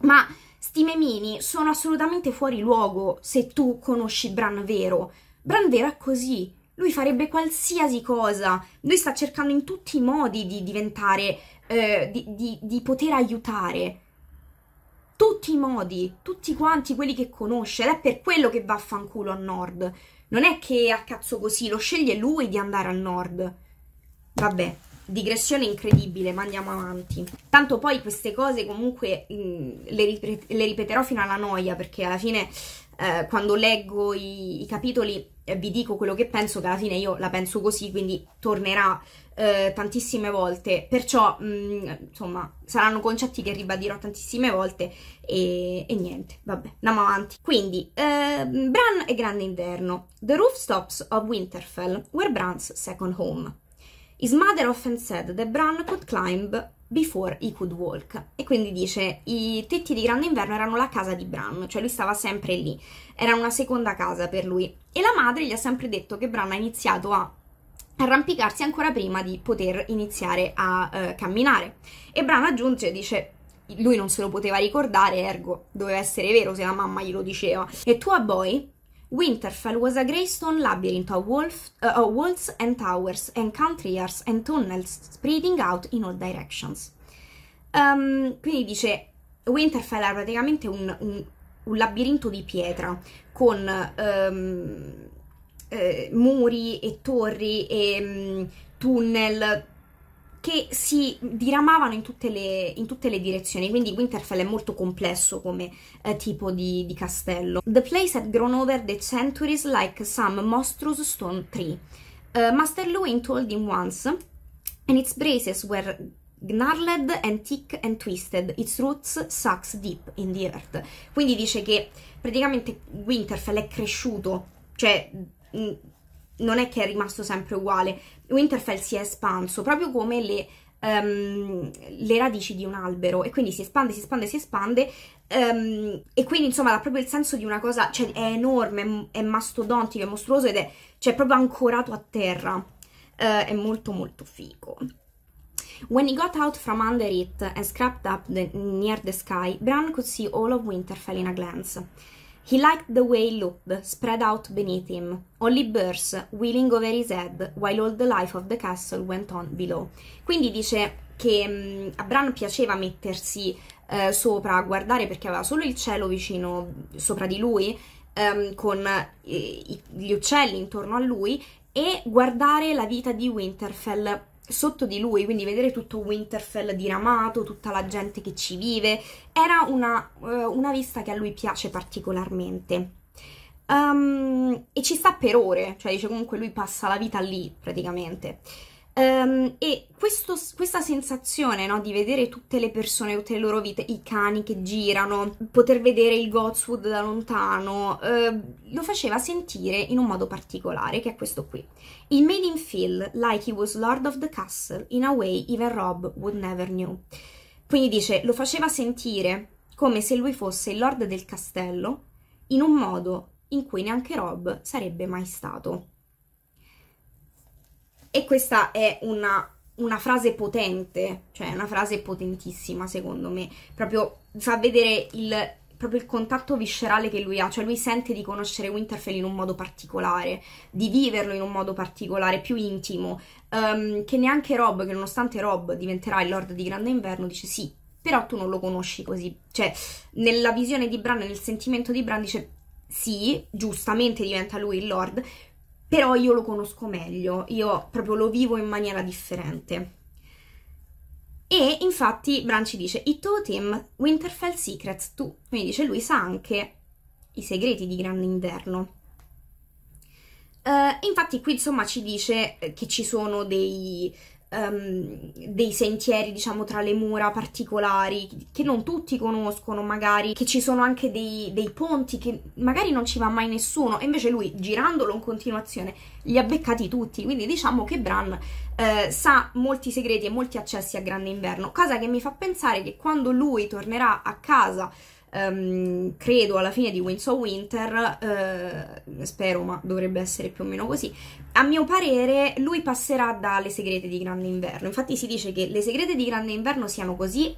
Ma sti memini sono assolutamente fuori luogo se tu conosci Bran vero. Bran vero è così, lui farebbe qualsiasi cosa, lui sta cercando in tutti i modi di diventare, eh, di, di, di poter aiutare. Tutti i modi, tutti quanti quelli che conosce, ed è per quello che va a fanculo a Nord. Non è che a cazzo così, lo sceglie lui di andare al nord. Vabbè, digressione incredibile, ma andiamo avanti. Tanto poi queste cose comunque mh, mm, le, ripet le, ripeterò fino alla noia, perché alla fine eh, quando leggo i, i capitoli eh, vi dico quello che penso, che alla fine io la penso così, quindi tornerà eh, tantissime volte, perciò mh, mm, insomma saranno concetti che ribadirò tantissime volte e, e niente, vabbè, andiamo avanti. Quindi, eh, Bran e Grande Inverno, The Rooftops of Winterfell were Bran's second home. His mother often said that Bran could climb before he could walk. E quindi dice, i tetti di Grande Inverno erano la casa di Bran, cioè lui stava sempre lì, era una seconda casa per lui. E la madre gli ha sempre detto che Bran ha iniziato a arrampicarsi ancora prima di poter iniziare a eh, camminare. E Bran aggiunge, dice, lui non se lo poteva ricordare, ergo doveva essere vero se la mamma glielo diceva. E tu a Boy, Winterfell was a greystone labyrinth of wolf, uh, of walls and towers and country yards and tunnels spreading out in all directions. Um, quindi dice, Winterfell era praticamente un, un, un labirinto di pietra con... Um, eh, muri e torri e mh, mm, tunnel che si diramavano in tutte, le, in tutte, le, direzioni, quindi Winterfell è molto complesso come eh, tipo di, di, castello. The place had grown over the centuries like some monstrous stone tree. Uh, Master Lewin told him once, and its braces were gnarled and thick and twisted, its roots sucks deep in the earth. Quindi dice che praticamente Winterfell è cresciuto, cioè non è che è rimasto sempre uguale, Winterfell si è espanso, proprio come le, um, le radici di un albero, e quindi si espande, si espande, si espande, um, e quindi insomma ha proprio il senso di una cosa, cioè è enorme, è, è mastodontico, è mostruoso ed è cioè, proprio ancorato a terra, uh, è molto molto figo. When he got out from under it and scrapped up the, near the sky, Bran could see all of Winterfell in a glance. He liked the way he looked, spread out beneath him, only birds wheeling over his head while all the life of the castle went on below. Quindi dice che mh, mm, a Bran piaceva mettersi eh, sopra a guardare perché aveva solo il cielo vicino sopra di lui, ehm, con eh, gli uccelli intorno a lui, e guardare la vita di Winterfell sotto di lui, quindi vedere tutto Winterfell diramato, tutta la gente che ci vive, era una, eh, una vista che a lui piace particolarmente. Um, e ci sta per ore, cioè dice comunque lui passa la vita lì praticamente. Um, e questo, questa sensazione no, di vedere tutte le persone, tutte le loro vite, i cani che girano, poter vedere il Godswood da lontano, uh, lo faceva sentire in un modo particolare, che è questo qui. Il made him feel like he was lord of the castle in a way even Rob would never knew. Quindi dice, lo faceva sentire come se lui fosse il lord del castello in un modo in cui neanche Rob sarebbe mai stato. E questa è una, una frase potente, cioè una frase potentissima secondo me, proprio fa vedere il, proprio il contatto viscerale che lui ha, cioè lui sente di conoscere Winterfell in un modo particolare, di viverlo in un modo particolare, più intimo, um, che neanche Rob, che nonostante Rob diventerà il Lord di Grande Inverno, dice sì, però tu non lo conosci così, cioè nella visione di Bran, nel sentimento di Bran dice sì, giustamente diventa lui il Lord, però io lo conosco meglio, io proprio lo vivo in maniera differente. E infatti Bran ci dice It Team Winterfell Secrets tu, quindi dice lui sa anche i segreti di Grande Inverno. Uh, infatti qui insomma ci dice eh, che ci sono dei, um, dei sentieri, diciamo, tra le mura particolari che non tutti conoscono, magari che ci sono anche dei, dei ponti che magari non ci va mai nessuno, e invece lui, girandolo in continuazione, li ha beccati tutti. Quindi diciamo che Bran eh, sa molti segreti e molti accessi a Grande Inverno, cosa che mi fa pensare che quando lui tornerà a casa um, credo alla fine di Winds of Winter, uh, spero ma dovrebbe essere più o meno così, a mio parere lui passerà dalle segrete di Grande Inverno, infatti si dice che le segrete di Grande Inverno siano così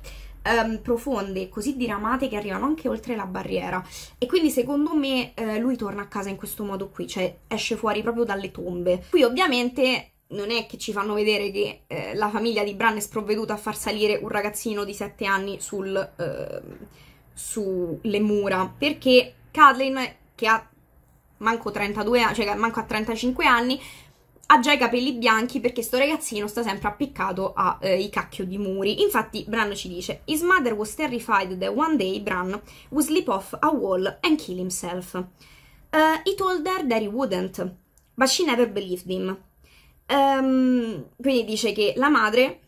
um, profonde, così diramate che arrivano anche oltre la barriera e quindi secondo me uh, lui torna a casa in questo modo qui, cioè esce fuori proprio dalle tombe. Qui ovviamente non è che ci fanno vedere che eh, la famiglia di Bran è sprovveduta a far salire un ragazzino di 7 anni sul, eh, sulle mura perché Kathleen che ha manco 32 cioè anni, cioè manco a 35 anni ha già i capelli bianchi perché sto ragazzino sta sempre appiccato ai eh, cacchio di muri. Infatti Bran ci dice His mother was terrified that one day Bran would slip off a wall and kill himself. Uh, he told her that he wouldn't, but she never believed him. Um, quindi dice che la madre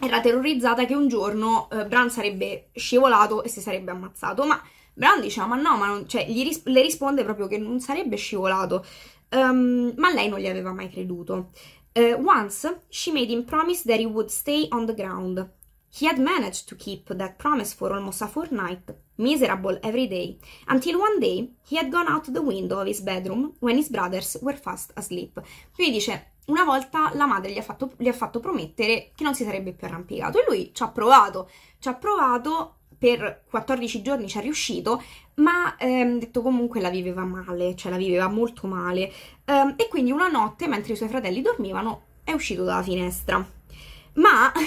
era terrorizzata che un giorno eh, Bran sarebbe scivolato e si sarebbe ammazzato, ma Bran dice: ma no, ma non, cioè, ris- le risponde proprio che non sarebbe scivolato, um, ma lei non gli aveva mai creduto. Uh, once she made him promise that he would stay on the ground. He had managed to keep that promise for almost a fortnight, miserable every day, until one day he had gone out the window of his bedroom when his brothers were fast asleep. Quindi dice una volta la madre gli ha, fatto, gli ha, fatto, promettere che non si sarebbe più arrampicato e lui ci ha provato, ci ha provato per 14 giorni ci è riuscito, ma ehm, detto comunque la viveva male, cioè la viveva molto male ehm, e quindi una notte mentre i suoi fratelli dormivano è uscito dalla finestra, ma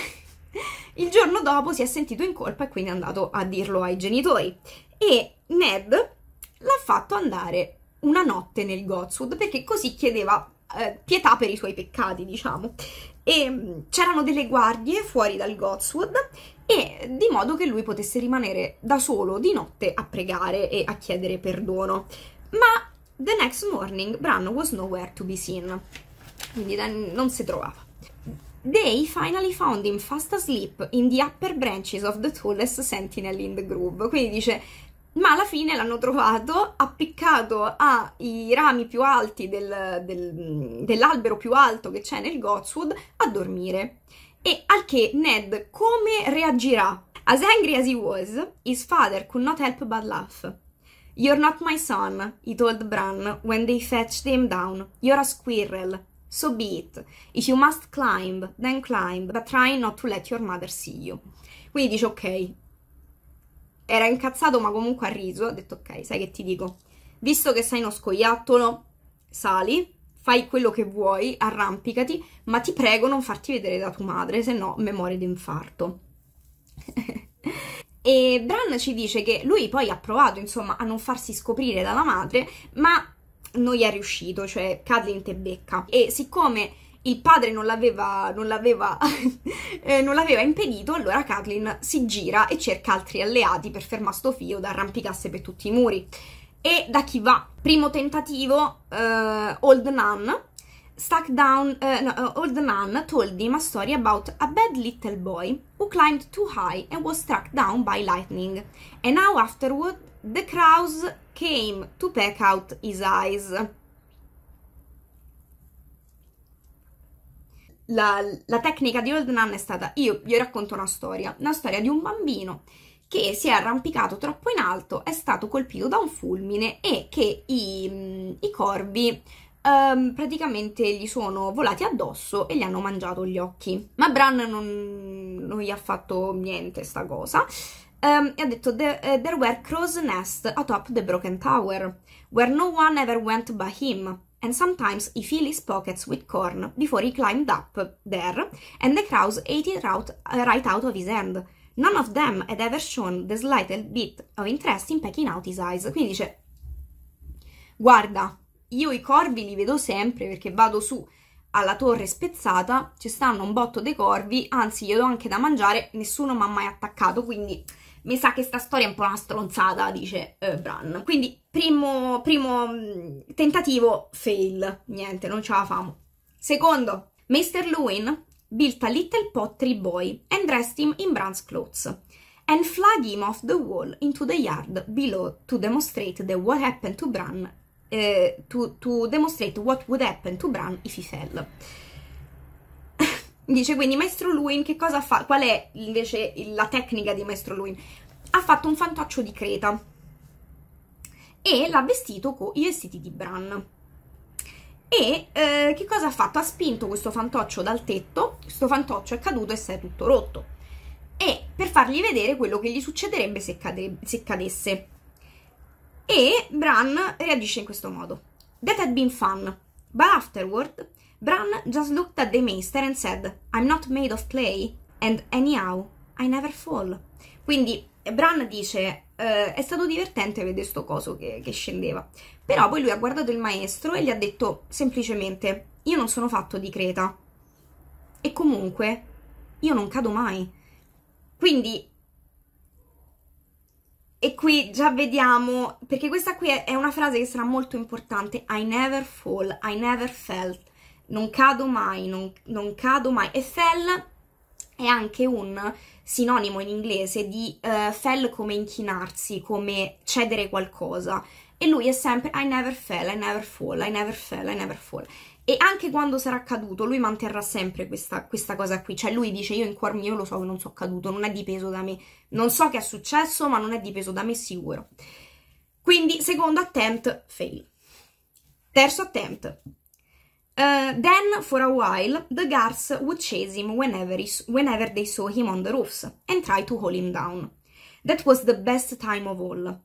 il giorno dopo si è sentito in colpa e quindi è andato a dirlo ai genitori e Ned l'ha fatto andare una notte nel Godswood perché così chiedeva eh, pietà per i suoi peccati, diciamo. E mm, c'erano delle guardie fuori dal Godswood e di modo che lui potesse rimanere da solo di notte a pregare e a chiedere perdono. Ma the next morning Bran was nowhere to be seen. Quindi non si trovava. They finally found him fast asleep in the upper branches of the tallest sentinel in the grove. Quindi dice, ma alla fine l'hanno trovato appiccato ai rami più alti del, del, mm, dell'albero più alto che c'è nel Godswood a dormire. E al che Ned come reagirà? As angry as he was, his father could not help but laugh. You're not my son, he told Bran when they fetched him down. You're a squirrel. So be it. If you must climb, then climb, but try not to let your mother see you. Quindi dice ok, era incazzato ma comunque ha riso, ha detto ok, sai che ti dico, visto che sei uno scoiattolo, sali, fai quello che vuoi, arrampicati, ma ti prego non farti vedere da tua madre, se no memoria di infarto. e Bran ci dice che lui poi ha provato, insomma, a non farsi scoprire dalla madre, ma non gli è riuscito, cioè Catelyn te becca. E siccome il padre non l'aveva, non l'aveva, eh, non l'aveva impedito, allora Kathleen si gira e cerca altri alleati per fermare sto figlio da arrampicarsi per tutti i muri. E da chi va? Primo tentativo, uh, Old Nun, stuck down, uh, no, eh, Old Nun told him a story about a bad little boy who climbed too high and was struck down by lightning. And now afterward the crows came to peck out his eyes. la, la tecnica di Old Nun è stata, io vi racconto una storia, una storia di un bambino che si è arrampicato troppo in alto, è stato colpito da un fulmine e che i, i corvi Um, praticamente gli sono volati addosso e gli hanno mangiato gli occhi. Ma Bran non, non gli ha fatto niente sta cosa. Um, e ha detto: eh, there, were crow's nest atop the broken tower, where no one ever went by him and sometimes he filled his pockets with corn before he climbed up there, and the crows ate it out, uh, right out of his hand. None of them had ever shown the slightest bit of interest in pecking out his eyes. Quindi dice, guarda, io i corvi li vedo sempre perché vado su alla torre spezzata, ci stanno un botto dei corvi, anzi gli do anche da mangiare, nessuno mi ha mai attaccato, quindi mi sa che sta storia è un po' una stronzata, dice eh, Bran. Quindi primo, primo mm, tentativo, fail, niente, non ce la famo. Secondo, Mr. Lewin built a little pottery boy and dressed him in Bran's clothes and flung him off the wall into the yard below to demonstrate that what happened to Bran, eh, to, to demonstrate what would happen to Bran if he fell. Dice quindi Maestro Luin che cosa fa? Qual è invece la tecnica di Maestro Luin? Ha fatto un fantoccio di creta e l'ha vestito con i vestiti di Bran. E eh, che cosa ha fatto? Ha spinto questo fantoccio dal tetto, questo fantoccio è caduto e si è tutto rotto. E per fargli vedere quello che gli succederebbe se, cade, se cadesse. E Bran reagisce in questo modo. That had been fun, but afterward Bran just looked at the Maester and said I'm not made of clay and anyhow I never fall. Quindi eh, Bran dice eh, è stato divertente vedere sto coso che, che scendeva. Però poi lui ha guardato il maestro e gli ha detto semplicemente io non sono fatto di creta e comunque io non cado mai. Quindi e qui già vediamo, perché questa qui è una frase che sarà molto importante, I never fall, I never felt non cado mai, non, non cado mai. E fell è anche un sinonimo in inglese di uh, eh, fell come inchinarsi, come cedere qualcosa. E lui è sempre I never fell, I never fall, I never fell, I never fall. E anche quando sarà caduto, lui manterrà sempre questa, questa cosa qui. Cioè, lui dice: Io in cuor mio lo so che non sono caduto, non è dipeso da me. Non so che è successo, ma non è dipeso da me sicuro. Quindi, secondo attempt, fail. Terzo attempt, Uh, then, for a while, the guards would chase him whenever, he, whenever they saw him on the roofs and try to haul him down. That was the best time of all.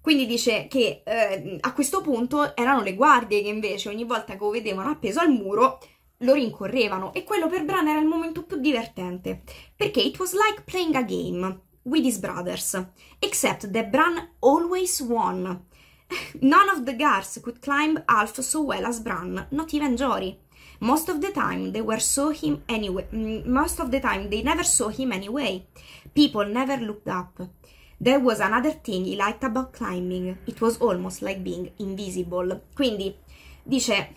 Quindi dice che uh, a questo punto erano le guardie che invece ogni volta che lo vedevano appeso al muro lo rincorrevano e quello per Bran era il momento più divertente perché it was like playing a game with his brothers except that Bran always won None of the girls could climb half so well as Bran, not even Jory. Most of the time they were saw him anyway. Mm, most of the time they never saw him anyway. People never looked up. There was another thing he liked about climbing. It was almost like being invisible. Quindi dice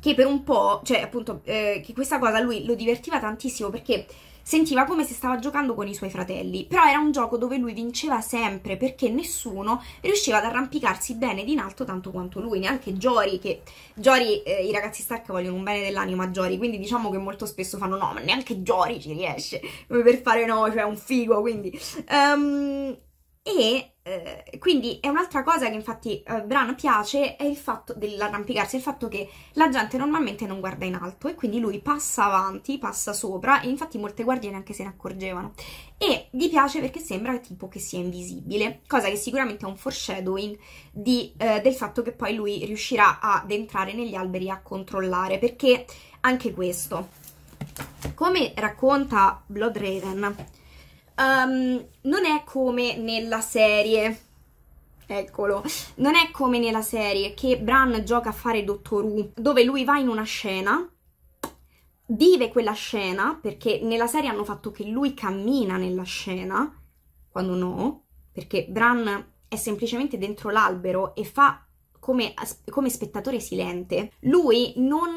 che per un po', cioè appunto, eh, che questa cosa lui lo divertiva tantissimo perché sentiva come se stava giocando con i suoi fratelli, però era un gioco dove lui vinceva sempre perché nessuno riusciva ad arrampicarsi bene di in alto tanto quanto lui, neanche Jory, che Jory, eh, i ragazzi Stark vogliono un bene dell'anima a Jory, quindi diciamo che molto spesso fanno no, ma neanche Jory ci riesce, come per fare no, cioè un figo, quindi... Um, e eh, quindi è un'altra cosa che infatti eh, Bran piace è il fatto dell'arrampicarsi, il fatto che la gente normalmente non guarda in alto e quindi lui passa avanti, passa sopra e infatti molte guardie neanche se ne accorgevano e gli piace perché sembra tipo che sia invisibile, cosa che sicuramente è un foreshadowing di, eh, del fatto che poi lui riuscirà ad entrare negli alberi a controllare perché anche questo, come racconta Blood Raven um, non è come nella serie eccolo, non è come nella serie che Bran gioca a fare Dottor Who, dove lui va in una scena, vive quella scena, perché nella serie hanno fatto che lui cammina nella scena, quando no, perché Bran è semplicemente dentro l'albero e fa come, come spettatore silente. Lui non,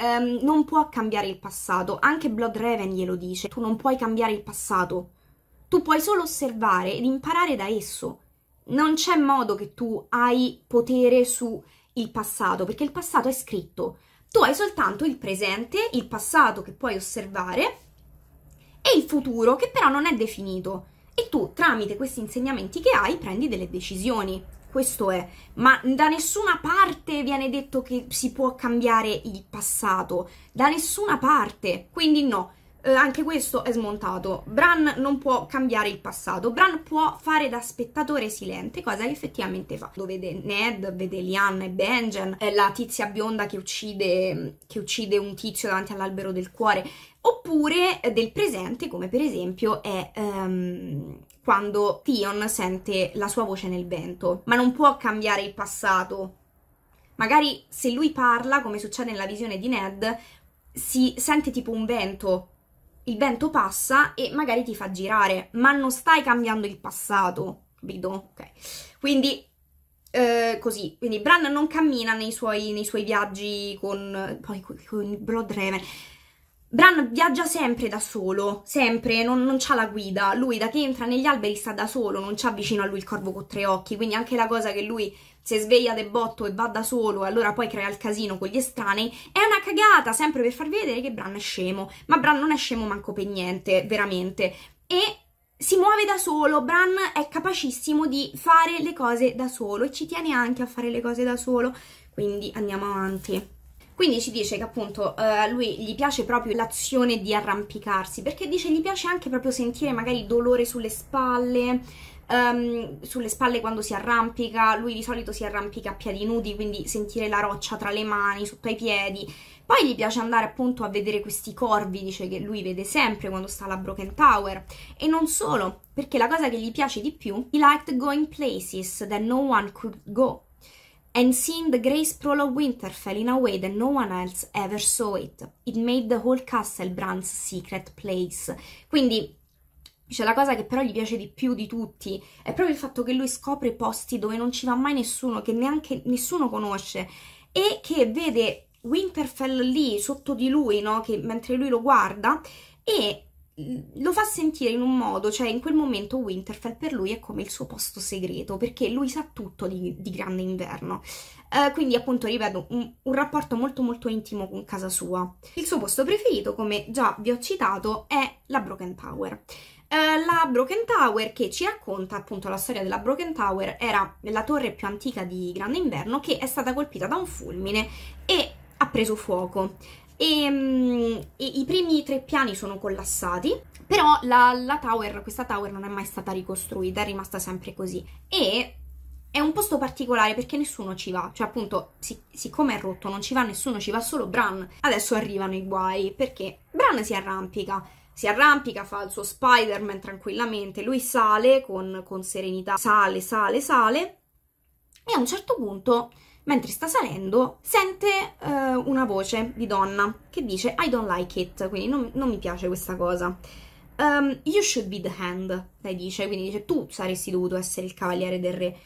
um, non può cambiare il passato, anche Blood Raven glielo dice, tu non puoi cambiare il passato, tu puoi solo osservare ed imparare da esso. Non c'è modo che tu hai potere sul passato, perché il passato è scritto. Tu hai soltanto il presente, il passato che puoi osservare e il futuro che però non è definito. E tu tramite questi insegnamenti che hai prendi delle decisioni. Questo è, ma da nessuna parte viene detto che si può cambiare il passato, da nessuna parte. Quindi no, eh, anche questo è smontato. Bran non può cambiare il passato, Bran può fare da spettatore silente, cosa che effettivamente fa. Lo vede Ned, vede Lian e Benjen, eh, la tizia bionda che uccide, che uccide un tizio davanti all'albero del cuore, oppure eh, del presente, come per esempio è um, quando Theon sente la sua voce nel vento, ma non può cambiare il passato. Magari se lui parla, come succede nella visione di Ned, si sente tipo un vento il vento passa e magari ti fa girare, ma non stai cambiando il passato, capito? Okay. Quindi eh, così, quindi Bran non cammina nei suoi, nei suoi viaggi con, poi con, con Bloodhaven. Bran viaggia sempre da solo, sempre, non, non ha la guida. Lui da che entra negli alberi sta da solo, non c'ha vicino a lui il corvo con tre occhi, quindi anche la cosa che lui se sveglia de botto e va da solo e allora poi crea il casino con gli estranei, è una cagata, sempre per far vedere che Bran è scemo, ma Bran non è scemo manco per niente, veramente. E si muove da solo, Bran è capacissimo di fare le cose da solo e ci tiene anche a fare le cose da solo, quindi andiamo avanti. Quindi ci dice che appunto a uh, eh, lui gli piace proprio l'azione di arrampicarsi, perché dice gli piace anche proprio sentire magari dolore sulle spalle, um, sulle spalle quando si arrampica, lui di solito si arrampica a piedi nudi, quindi sentire la roccia tra le mani, sotto ai piedi. Poi gli piace andare appunto a vedere questi corvi, dice che lui vede sempre quando sta alla Broken Tower. E non solo, perché la cosa che gli piace di più, he liked going places that no one could go. And seeing the grey sprawl of Winterfell in a way that no one else ever saw it. It made the whole castle Brand's secret place. Quindi cioè, la cosa che però gli piace di più di tutti è proprio il fatto che lui scopre posti dove non ci va mai nessuno, che neanche nessuno conosce e che vede Winterfell lì sotto di lui, no? Che, mentre lui lo guarda e lo fa sentire in un modo, cioè in quel momento Winterfell per lui è come il suo posto segreto, perché lui sa tutto di, di grande inverno. Uh, quindi appunto, ripeto, un, un, rapporto molto molto intimo con casa sua. Il suo posto preferito, come già vi ho citato, è la Broken Tower. Eh, la Broken Tower che ci racconta appunto la storia della Broken Tower, era la torre più antica di Grande Inverno che è stata colpita da un fulmine e ha preso fuoco. Ehm, e, um, i, primi tre piani sono collassati, però la, la tower, questa tower non è mai stata ricostruita, è rimasta sempre così. E è un posto particolare perché nessuno ci va, cioè appunto sic- siccome è rotto non ci va nessuno, ci va solo Bran. Adesso arrivano i guai perché Bran si arrampica si arrampica, fa il suo Spider-Man tranquillamente, lui sale con, con serenità, sale, sale, sale e a un certo punto, mentre sta salendo, sente eh, una voce di donna che dice I don't like it, quindi non, non mi piace questa cosa. Um, you should be the hand, lei dice, quindi dice tu saresti dovuto essere il cavaliere del re.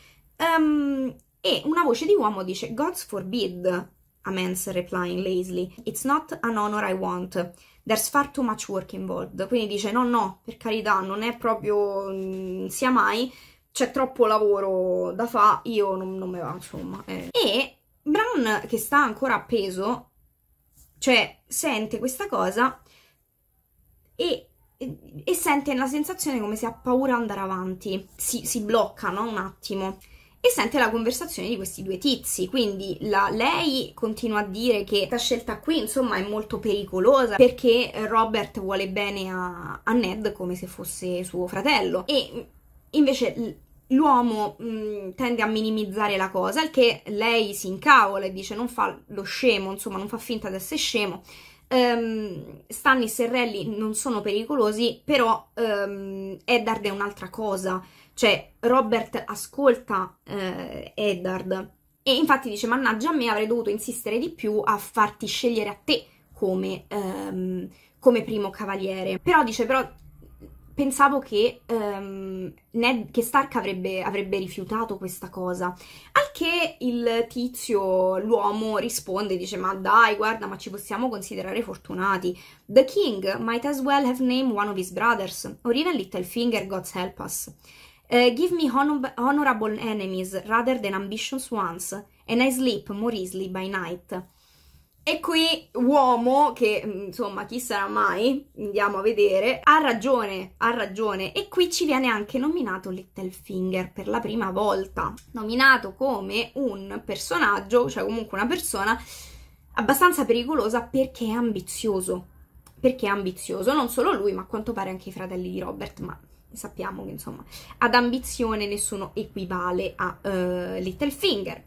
Um, e una voce di uomo dice Gods forbid, a man's replying lazily, it's not an honor I want there's far too much work involved. Quindi dice no, no, per carità, non è proprio mh, mm, sia mai, c'è troppo lavoro da fare, io non, non me va, insomma. Eh. E Brown, che sta ancora appeso, cioè sente questa cosa e, e, e sente la sensazione come se ha paura di andare avanti, si, si blocca no? un attimo e sente la conversazione di questi due tizi. Quindi la, lei continua a dire che questa scelta qui, insomma, è molto pericolosa perché Robert vuole bene a, a Ned come se fosse suo fratello. E mm, invece l'uomo mh, mm, tende a minimizzare la cosa, il che lei si incavola e dice non fa lo scemo, insomma, non fa finta di essere scemo. Um, Stannis e Rally non sono pericolosi, però um, è darle un'altra cosa cioè, Robert ascolta eh, Eddard e infatti dice, mannaggia a me, avrei dovuto insistere di più a farti scegliere a te come, ehm, come primo cavaliere. Però dice, però pensavo che, um, Ned, che Stark avrebbe, avrebbe, rifiutato questa cosa. Al che il tizio, l'uomo, risponde, dice ma dai, guarda, ma ci possiamo considerare fortunati. The king might as well have named one of his brothers, or even Littlefinger, God's help us. Uh, give me honor- honorable enemies rather than ambitious ones, and I sleep more easily by night. E qui uomo, che mm, insomma chi sarà mai, andiamo a vedere, ha ragione, ha ragione. E qui ci viene anche nominato Littlefinger per la prima volta, nominato come un personaggio, cioè comunque una persona abbastanza pericolosa perché è ambizioso. Perché è ambizioso, non solo lui, ma a quanto pare anche i fratelli di Robert, ma sappiamo che insomma ad ambizione nessuno equivale a uh, Littlefinger.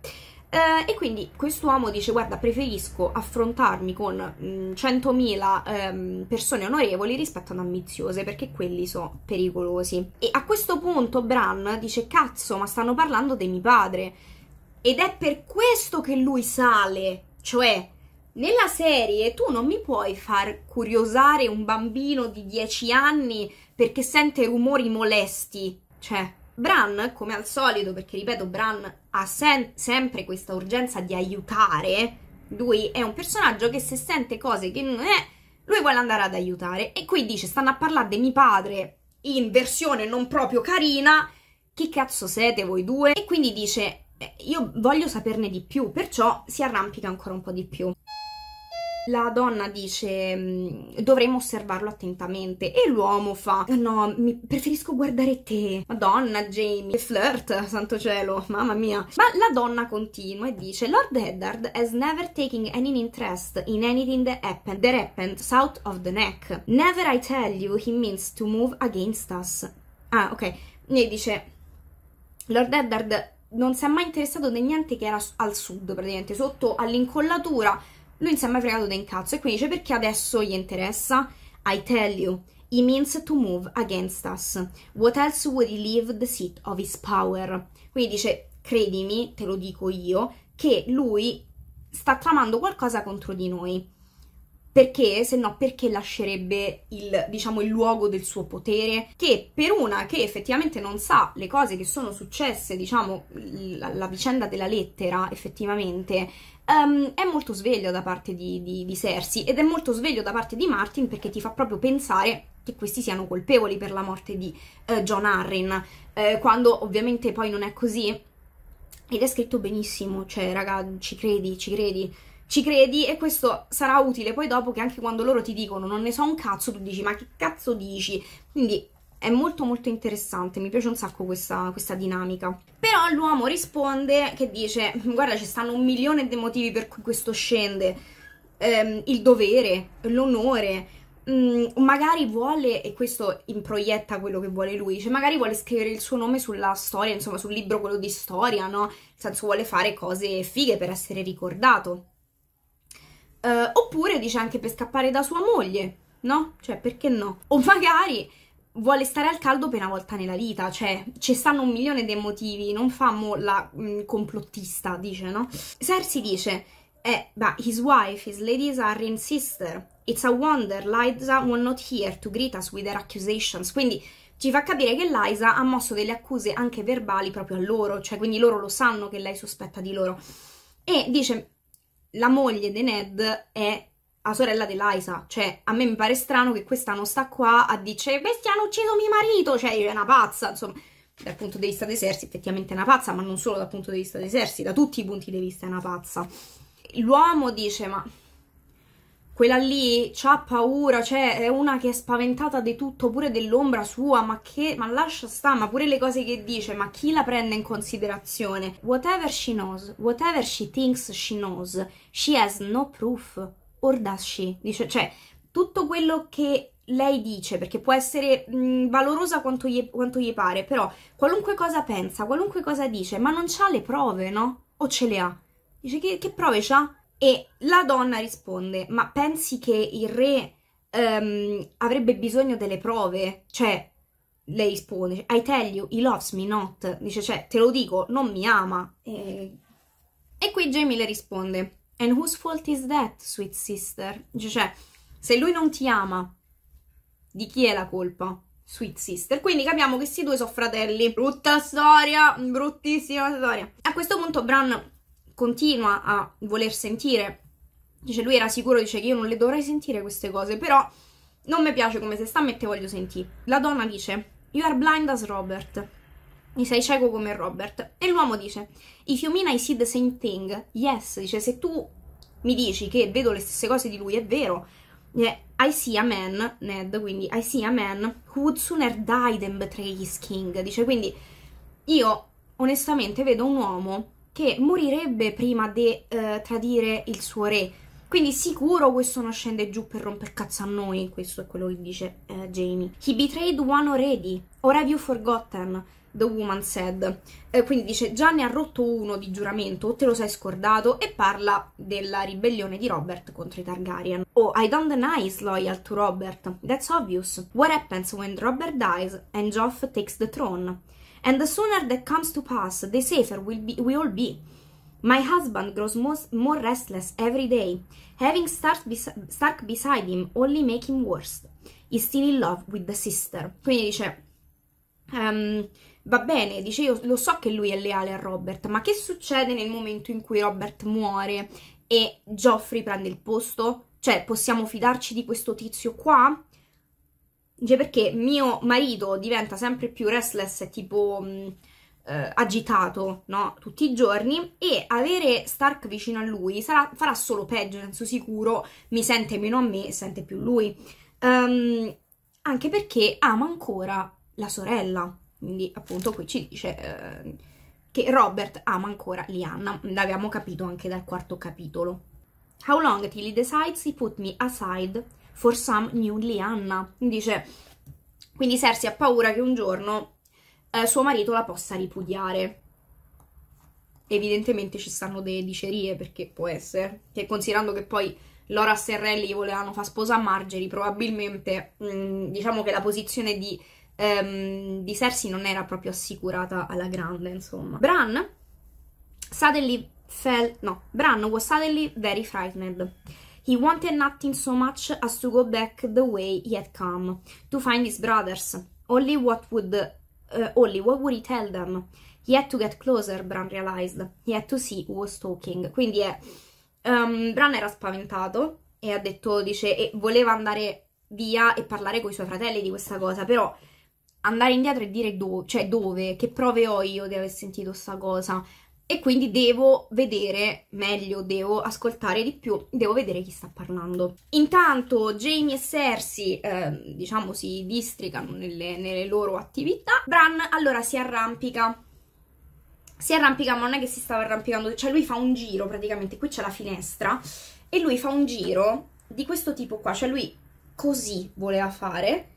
Uh, e quindi quest'uomo dice guarda preferisco affrontarmi con mh, 100.000 um, persone onorevoli rispetto ad ambiziose perché quelli sono pericolosi. E a questo punto Bran dice cazzo ma stanno parlando di mio padre ed è per questo che lui sale, cioè nella serie tu non mi puoi far curiosare un bambino di 10 anni perché sente rumori molesti. Cioè, Bran, come al solito, perché ripeto, Bran ha sen- sempre questa urgenza di aiutare. Lui è un personaggio che se sente cose che non è, lui vuole andare ad aiutare. E qui dice: Stanno a parlare di mio padre in versione non proprio carina. chi cazzo siete voi due? E quindi dice: eh, Io voglio saperne di più, perciò si arrampica ancora un po' di più la donna dice mm, dovremmo osservarlo attentamente e l'uomo fa no, preferisco guardare te. Madonna Jamie, flirt, santo cielo, mamma mia. Ma la donna continua e dice Lord Eddard has never taken any interest in anything that happened, that happened south of the neck. Never I tell you he means to move against us. Ah, ok. E dice Lord Eddard non si è mai interessato di niente che era al sud, praticamente sotto all'incollatura lui insieme ha fregato da incazzo e quindi dice perché adesso gli interessa? I tell you, he means to move against us. What else would he leave the seat of his power? Quindi dice, credimi, te lo dico io, che lui sta tramando qualcosa contro di noi. Perché? Se no, perché lascerebbe il, diciamo, il luogo del suo potere? Che per una che effettivamente non sa le cose che sono successe, diciamo, la, la vicenda della lettera, effettivamente, um, è molto sveglio da parte di, di, di Cersei ed è molto sveglio da parte di Martin perché ti fa proprio pensare che questi siano colpevoli per la morte di uh, John Arryn, uh, quando ovviamente poi non è così. Ed è scritto benissimo, cioè raga, ci credi, ci credi, ci credi e questo sarà utile poi dopo che anche quando loro ti dicono non ne so un cazzo, tu dici ma che cazzo dici? Quindi è molto molto interessante, mi piace un sacco questa, questa dinamica. Però l'uomo risponde che dice, guarda ci stanno un milione di motivi per cui questo scende, ehm, il dovere, l'onore, mh, mm, magari vuole, e questo improietta quello che vuole lui, cioè magari vuole scrivere il suo nome sulla storia, insomma sul libro quello di storia, no? Nel senso vuole fare cose fighe per essere ricordato. Eh, oppure dice anche per scappare da sua moglie, no? Cioè perché no? O magari vuole stare al caldo per una volta nella vita, cioè ci stanno un milione di motivi, non fa mo la mh, mm, complottista, dice, no? Cersei dice, eh, but his wife, his ladies are in sister, it's a wonder Liza was not here to greet us with her accusations, quindi ci fa capire che Liza ha mosso delle accuse anche verbali proprio a loro, cioè quindi loro lo sanno che lei sospetta di loro. E dice, la moglie di Ned è a sorella dell'Aisa. Cioè, a me mi pare strano che questa non sta qua a dire eh, bestia hanno ucciso mio marito, cioè è una pazza, insomma. Dal punto di vista dei Sersi effettivamente è una pazza, ma non solo dal punto di vista dei Sersi, da tutti i punti di vista è una pazza. L'uomo dice, ma quella lì c'ha paura, cioè è una che è spaventata di tutto, pure dell'ombra sua, ma che, ma lascia sta, ma pure le cose che dice, ma chi la prende in considerazione? Whatever she knows, whatever she thinks she knows, she has no proof ordashi, dice, cioè tutto quello che lei dice, perché può essere mh, valorosa quanto gli, quanto gli pare, però qualunque cosa pensa, qualunque cosa dice, ma non ha le prove, no? O ce le ha? Dice che, che prove ha? E la donna risponde, ma pensi che il re um, avrebbe bisogno delle prove? Cioè, lei risponde, I tell you, he loves me not. Dice, cioè, te lo dico, non mi ama. E, e qui Jamie le risponde, And whose fault is that, sweet sister? Cioè, se lui non ti ama, di chi è la colpa? Sweet Sister. Quindi capiamo che questi due sono fratelli. Brutta storia, bruttissima storia. A questo punto Bran continua a voler sentire. Dice, lui era sicuro, dice che io non le dovrei sentire queste cose, però non mi piace come se sta, me te voglio sentire. La donna dice, you are blind as Robert mi sei cieco come Robert. E l'uomo dice, if you mean I see the same thing, yes, dice, se tu mi dici che vedo le stesse cose di lui, è vero, I see a man, Ned, quindi I see a man who would sooner die than betray his king, dice, quindi io onestamente vedo un uomo che morirebbe prima di eh, tradire il suo re, quindi sicuro questo non scende giù per romper cazzo a noi, questo è quello che dice eh, Jamie. He betrayed one already, or have you forgotten? The Woman Said. Eh, quindi dice: Già ne ha rotto uno di giuramento, o te lo sei scordato? E parla della ribellione di Robert contro i Targaryen. Oh, I don't deny he's loyal to Robert. That's obvious. What happens when Robert dies and Joff takes the throne? And the sooner that comes to pass, the safer we'll, be, we all be. My husband grows most, more restless every day. Having Stark, bes Stark beside him only makes him worse. He's still in love with the sister. Quindi dice. Um, va bene, dice io lo so che lui è leale a Robert, ma che succede nel momento in cui Robert muore e Geoffrey prende il posto? Cioè, possiamo fidarci di questo tizio qua? Dice perché mio marito diventa sempre più restless e tipo mh, mm, eh, agitato, no? Tutti i giorni e avere Stark vicino a lui sarà, farà solo peggio, nel suo sicuro mi sente meno a me, e sente più lui. Um, anche perché ama ancora la sorella quindi appunto qui ci dice eh, che Robert ama ancora Lianna, l'abbiamo capito anche dal quarto capitolo. How long till he decides he put me aside for some new Lianna? Dice, quindi Cersei ha paura che un giorno eh, suo marito la possa ripudiare. Evidentemente ci stanno delle dicerie, perché può essere, che considerando che poi Laura Serrelli volevano far sposa a Margery, probabilmente mh, mm, diciamo che la posizione di ehm, di Cersei non era proprio assicurata alla grande, insomma. Bran suddenly fell, no, Bran was suddenly very frightened. He wanted nothing so much as to go back the way he had come, to find his brothers. Only what would, uh, only what would he tell them? He had to get closer, Bran realized. He had to see who was talking. Quindi è, eh, um, ehm, Bran era spaventato e ha detto, dice, e voleva andare via e parlare con i suoi fratelli di questa cosa, però andare indietro e dire dove, cioè dove, che prove ho io di aver sentito questa cosa. E quindi devo vedere meglio, devo ascoltare di più, devo vedere chi sta parlando. Intanto Jamie e Cersei, eh, diciamo, si districano nelle, nelle loro attività. Bran allora si arrampica si arrampica, ma non è che si stava arrampicando, cioè lui fa un giro praticamente, qui c'è la finestra, e lui fa un giro di questo tipo qua, cioè lui così voleva fare,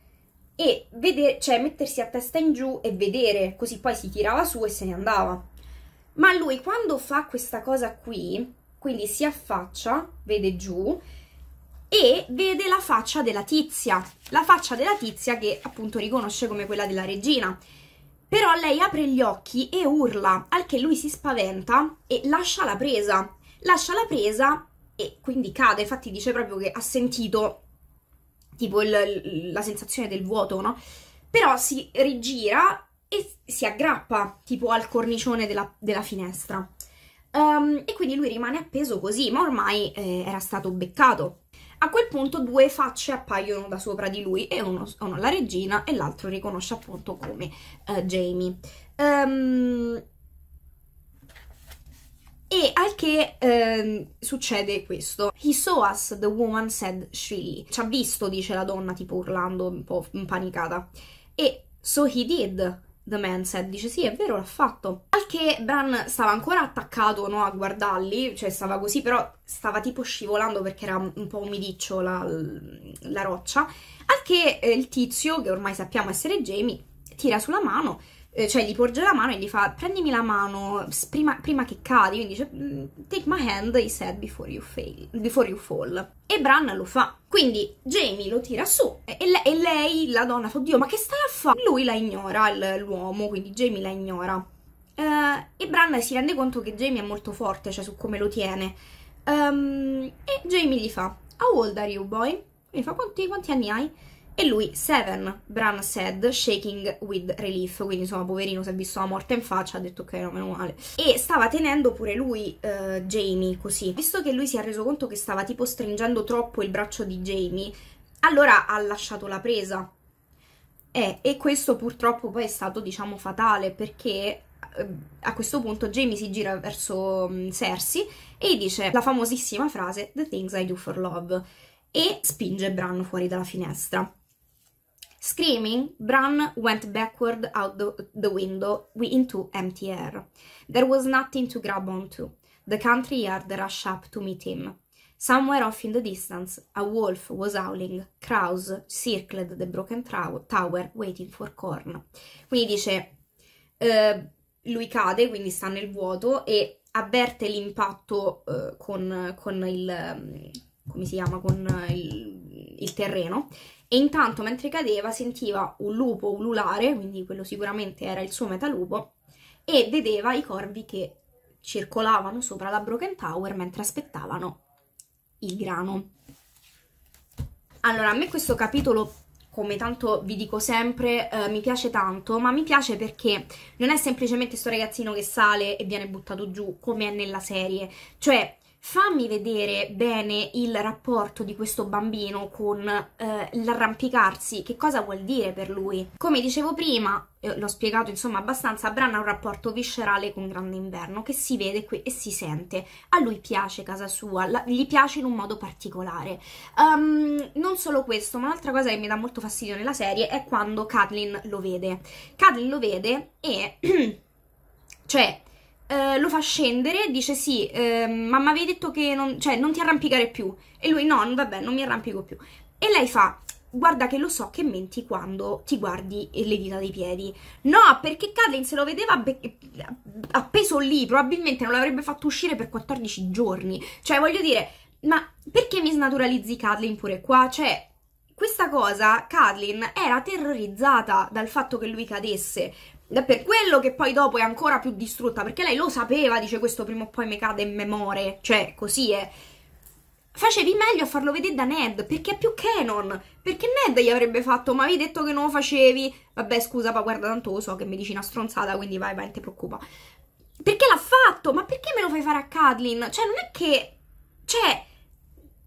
e vedere, cioè mettersi a testa in giù e vedere, così poi si tirava su e se ne andava. Ma lui quando fa questa cosa qui, quindi si affaccia, vede giù e vede la faccia della tizia, la faccia della tizia che appunto riconosce come quella della regina. Però lei apre gli occhi e urla, al che lui si spaventa e lascia la presa. Lascia la presa e quindi cade, infatti dice proprio che ha sentito tipo il, la sensazione del vuoto, no? Però si rigira e si aggrappa tipo al cornicione della, della finestra. Um, e quindi lui rimane appeso così, ma ormai eh, era stato beccato. A quel punto due facce appaiono da sopra di lui e uno, uno la regina e l'altro riconosce appunto come uh, Jamie. Um, e al che ehm, succede questo. He saw us, the woman said shrilly. Ci ha visto, dice la donna, tipo urlando, un po' impanicata. E so he did, The Man said, dice sì è vero l'ha fatto. Al che Bran stava ancora attaccato no, a guardarli, cioè stava così però stava tipo scivolando perché era un po' umidiccio la, la roccia, al che eh, il tizio, che ormai sappiamo essere Jamie, tira sulla mano eh, cioè gli porge la mano e gli fa prendimi la mano prima, prima, che cadi, quindi dice mm, take my hand, he said before you, fail, before you fall. E Bran lo fa. Quindi Jamie lo tira su e, le, e lei, la donna, fa oddio ma che stai a fare? Lui la ignora, l'uomo, quindi Jamie la ignora. Uh, e Bran si rende conto che Jamie è molto forte, cioè su come lo tiene. Um, e Jamie gli fa, how old are you boy? E fa quanti, quanti anni hai? e lui Seven, Bran said, Shaking with Relief, quindi insomma poverino si è visto la morte in faccia, ha detto ok no meno male, e stava tenendo pure lui uh, Jamie così, visto che lui si è reso conto che stava tipo stringendo troppo il braccio di Jamie, allora ha lasciato la presa, eh, e questo purtroppo poi è stato diciamo fatale perché eh, a questo punto Jamie si gira verso mm, Cersei e gli dice la famosissima frase The things I do for love e spinge Bran fuori dalla finestra. Screaming, Bran went backward out the, the window into empty air. There was nothing to grab onto. The country yard rushed up to meet him. Somewhere off in the distance, a wolf was howling. Kraus circled the broken tower waiting for corn. Quindi dice, eh, lui cade, quindi sta nel vuoto e avverte l'impatto eh, con, con, il, come si chiama, con il, il terreno e intanto mentre cadeva sentiva un lupo ululare, quindi quello sicuramente era il suo metalupo, e vedeva i corvi che circolavano sopra la Broken Tower mentre aspettavano il grano. Allora, a me questo capitolo, come tanto vi dico sempre, eh, mi piace tanto, ma mi piace perché non è semplicemente sto ragazzino che sale e viene buttato giù, come è nella serie, cioè fammi vedere bene il rapporto di questo bambino con eh, l'arrampicarsi, che cosa vuol dire per lui. Come dicevo prima, eh, l'ho spiegato insomma abbastanza, Bran ha un rapporto viscerale con Grande Inverno che si vede qui e si sente. A lui piace casa sua, la, gli piace in un modo particolare. Um, non solo questo, ma un'altra cosa che mi dà molto fastidio nella serie è quando Catelyn lo vede. Catelyn lo vede e... cioè eh, lo fa scendere, dice sì, eh, ma mi avevi detto che non, cioè, non ti arrampicare più. E lui no, vabbè, non mi arrampico più. E lei fa, guarda che lo so che menti quando ti guardi le dita dei piedi. No, perché Kathleen se lo vedeva eh, appeso lì, probabilmente non l'avrebbe fatto uscire per 14 giorni. Cioè, voglio dire, ma perché mi snaturalizzi Kathleen pure qua? Cioè, questa cosa, Kathleen era terrorizzata dal fatto che lui cadesse, ed è per quello che poi dopo è ancora più distrutta, perché lei lo sapeva, dice questo prima o poi mi cade in memoria, cioè così è. Facevi meglio a farlo vedere da Ned, perché è più canon, perché Ned gli avrebbe fatto, ma avevi detto che non lo facevi, vabbè scusa, ma guarda tanto lo so che mi dici una stronzata, quindi vai, vai, non ti preoccupa. Perché l'ha fatto? Ma perché me lo fai fare a Kathleen Cioè non è che... cioè...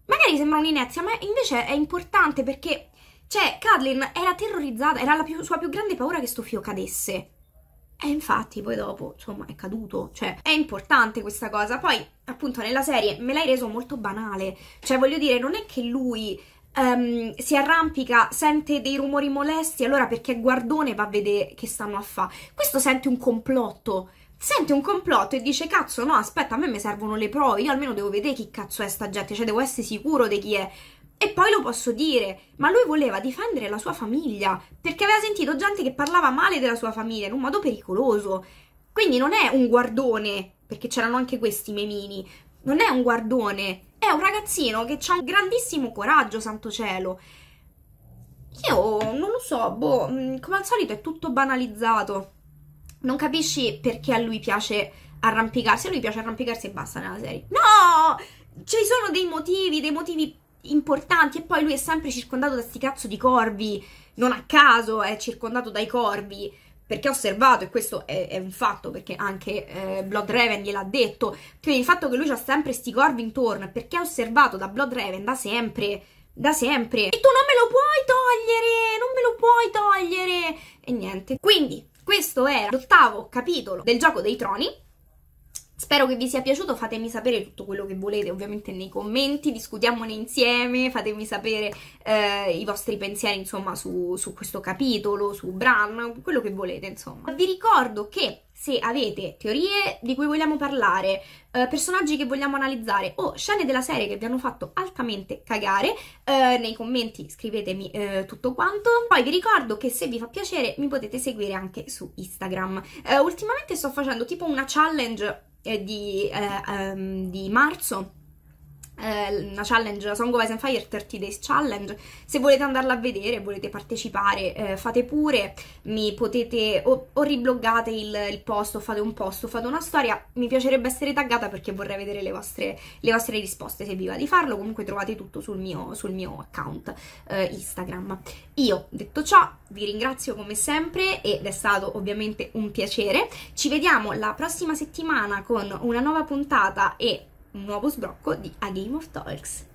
Magari sembra un'inezia, ma invece è importante perché cioè, Kathleen era terrorizzata, era la più, sua più grande paura che sto fio cadesse. E infatti poi dopo, insomma, è caduto. Cioè, è importante questa cosa. Poi, appunto, nella serie me l'hai reso molto banale. Cioè, voglio dire, non è che lui um, si arrampica, sente dei rumori molesti, allora perché è guardone va a vedere che stanno a fa. Questo sente un complotto. Sente un complotto e dice, cazzo, no, aspetta, a me mi servono le prove, io almeno devo vedere chi cazzo è sta gente, cioè devo essere sicuro di chi è. E poi lo posso dire, ma lui voleva difendere la sua famiglia, perché aveva sentito gente che parlava male della sua famiglia in un modo pericoloso. Quindi non è un guardone, perché c'erano anche questi memini, non è un guardone, è un ragazzino che ha un grandissimo coraggio, santo cielo. Io non lo so, boh, mm, come al solito è tutto banalizzato. Non capisci perché a lui piace arrampicarsi, a lui piace arrampicarsi e basta nella serie. No! Ci sono dei motivi, dei motivi importanti e poi lui è sempre circondato da sti cazzo di corvi, non a caso è circondato dai corvi, perché ha osservato, e questo è, è un fatto, perché anche eh, Blood Raven gliel'ha detto, quindi cioè il fatto che lui ha sempre sti corvi intorno, perché è osservato da Blood Raven da sempre, da sempre, e tu non me lo puoi togliere, non me lo puoi togliere, e niente. Quindi, questo era l'ottavo capitolo del Gioco dei Troni, Spero che vi sia piaciuto, fatemi sapere tutto quello che volete ovviamente nei commenti, discutiamone insieme, fatemi sapere eh, i vostri pensieri insomma su, su questo capitolo, su Bran, quello che volete insomma. Vi ricordo che se avete teorie di cui vogliamo parlare, eh, personaggi che vogliamo analizzare o scene della serie che vi hanno fatto altamente cagare, eh, nei commenti scrivetemi eh, tutto quanto. Poi vi ricordo che se vi fa piacere mi potete seguire anche su Instagram. Eh, ultimamente sto facendo tipo una challenge eh, di, eh, um, di marzo eh, una challenge, la Song of Ice and Fire 30 Days Challenge. Se volete andarla a vedere, volete partecipare, eh, fate pure, mi potete o, o ribloggate il, il post, o fate un post, o fate una storia. Mi piacerebbe essere taggata perché vorrei vedere le vostre, le vostre risposte se vi va di farlo. Comunque trovate tutto sul mio, sul mio account eh, Instagram. Io, detto ciò, vi ringrazio come sempre ed è stato ovviamente un piacere. Ci vediamo la prossima settimana con una nuova puntata e un nuovo sbrocco di A Game of Talks.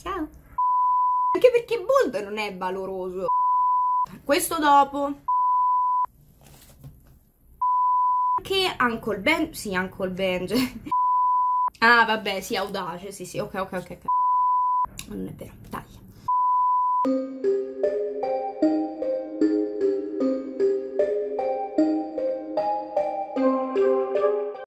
Ciao! Anche perché Bold non è valoroso. Questo dopo. Anche Uncle Ben... Sì, Uncle Benj. ah, vabbè, sì, audace, sì, sì, ok, ok, ok. Non è vero, taglia.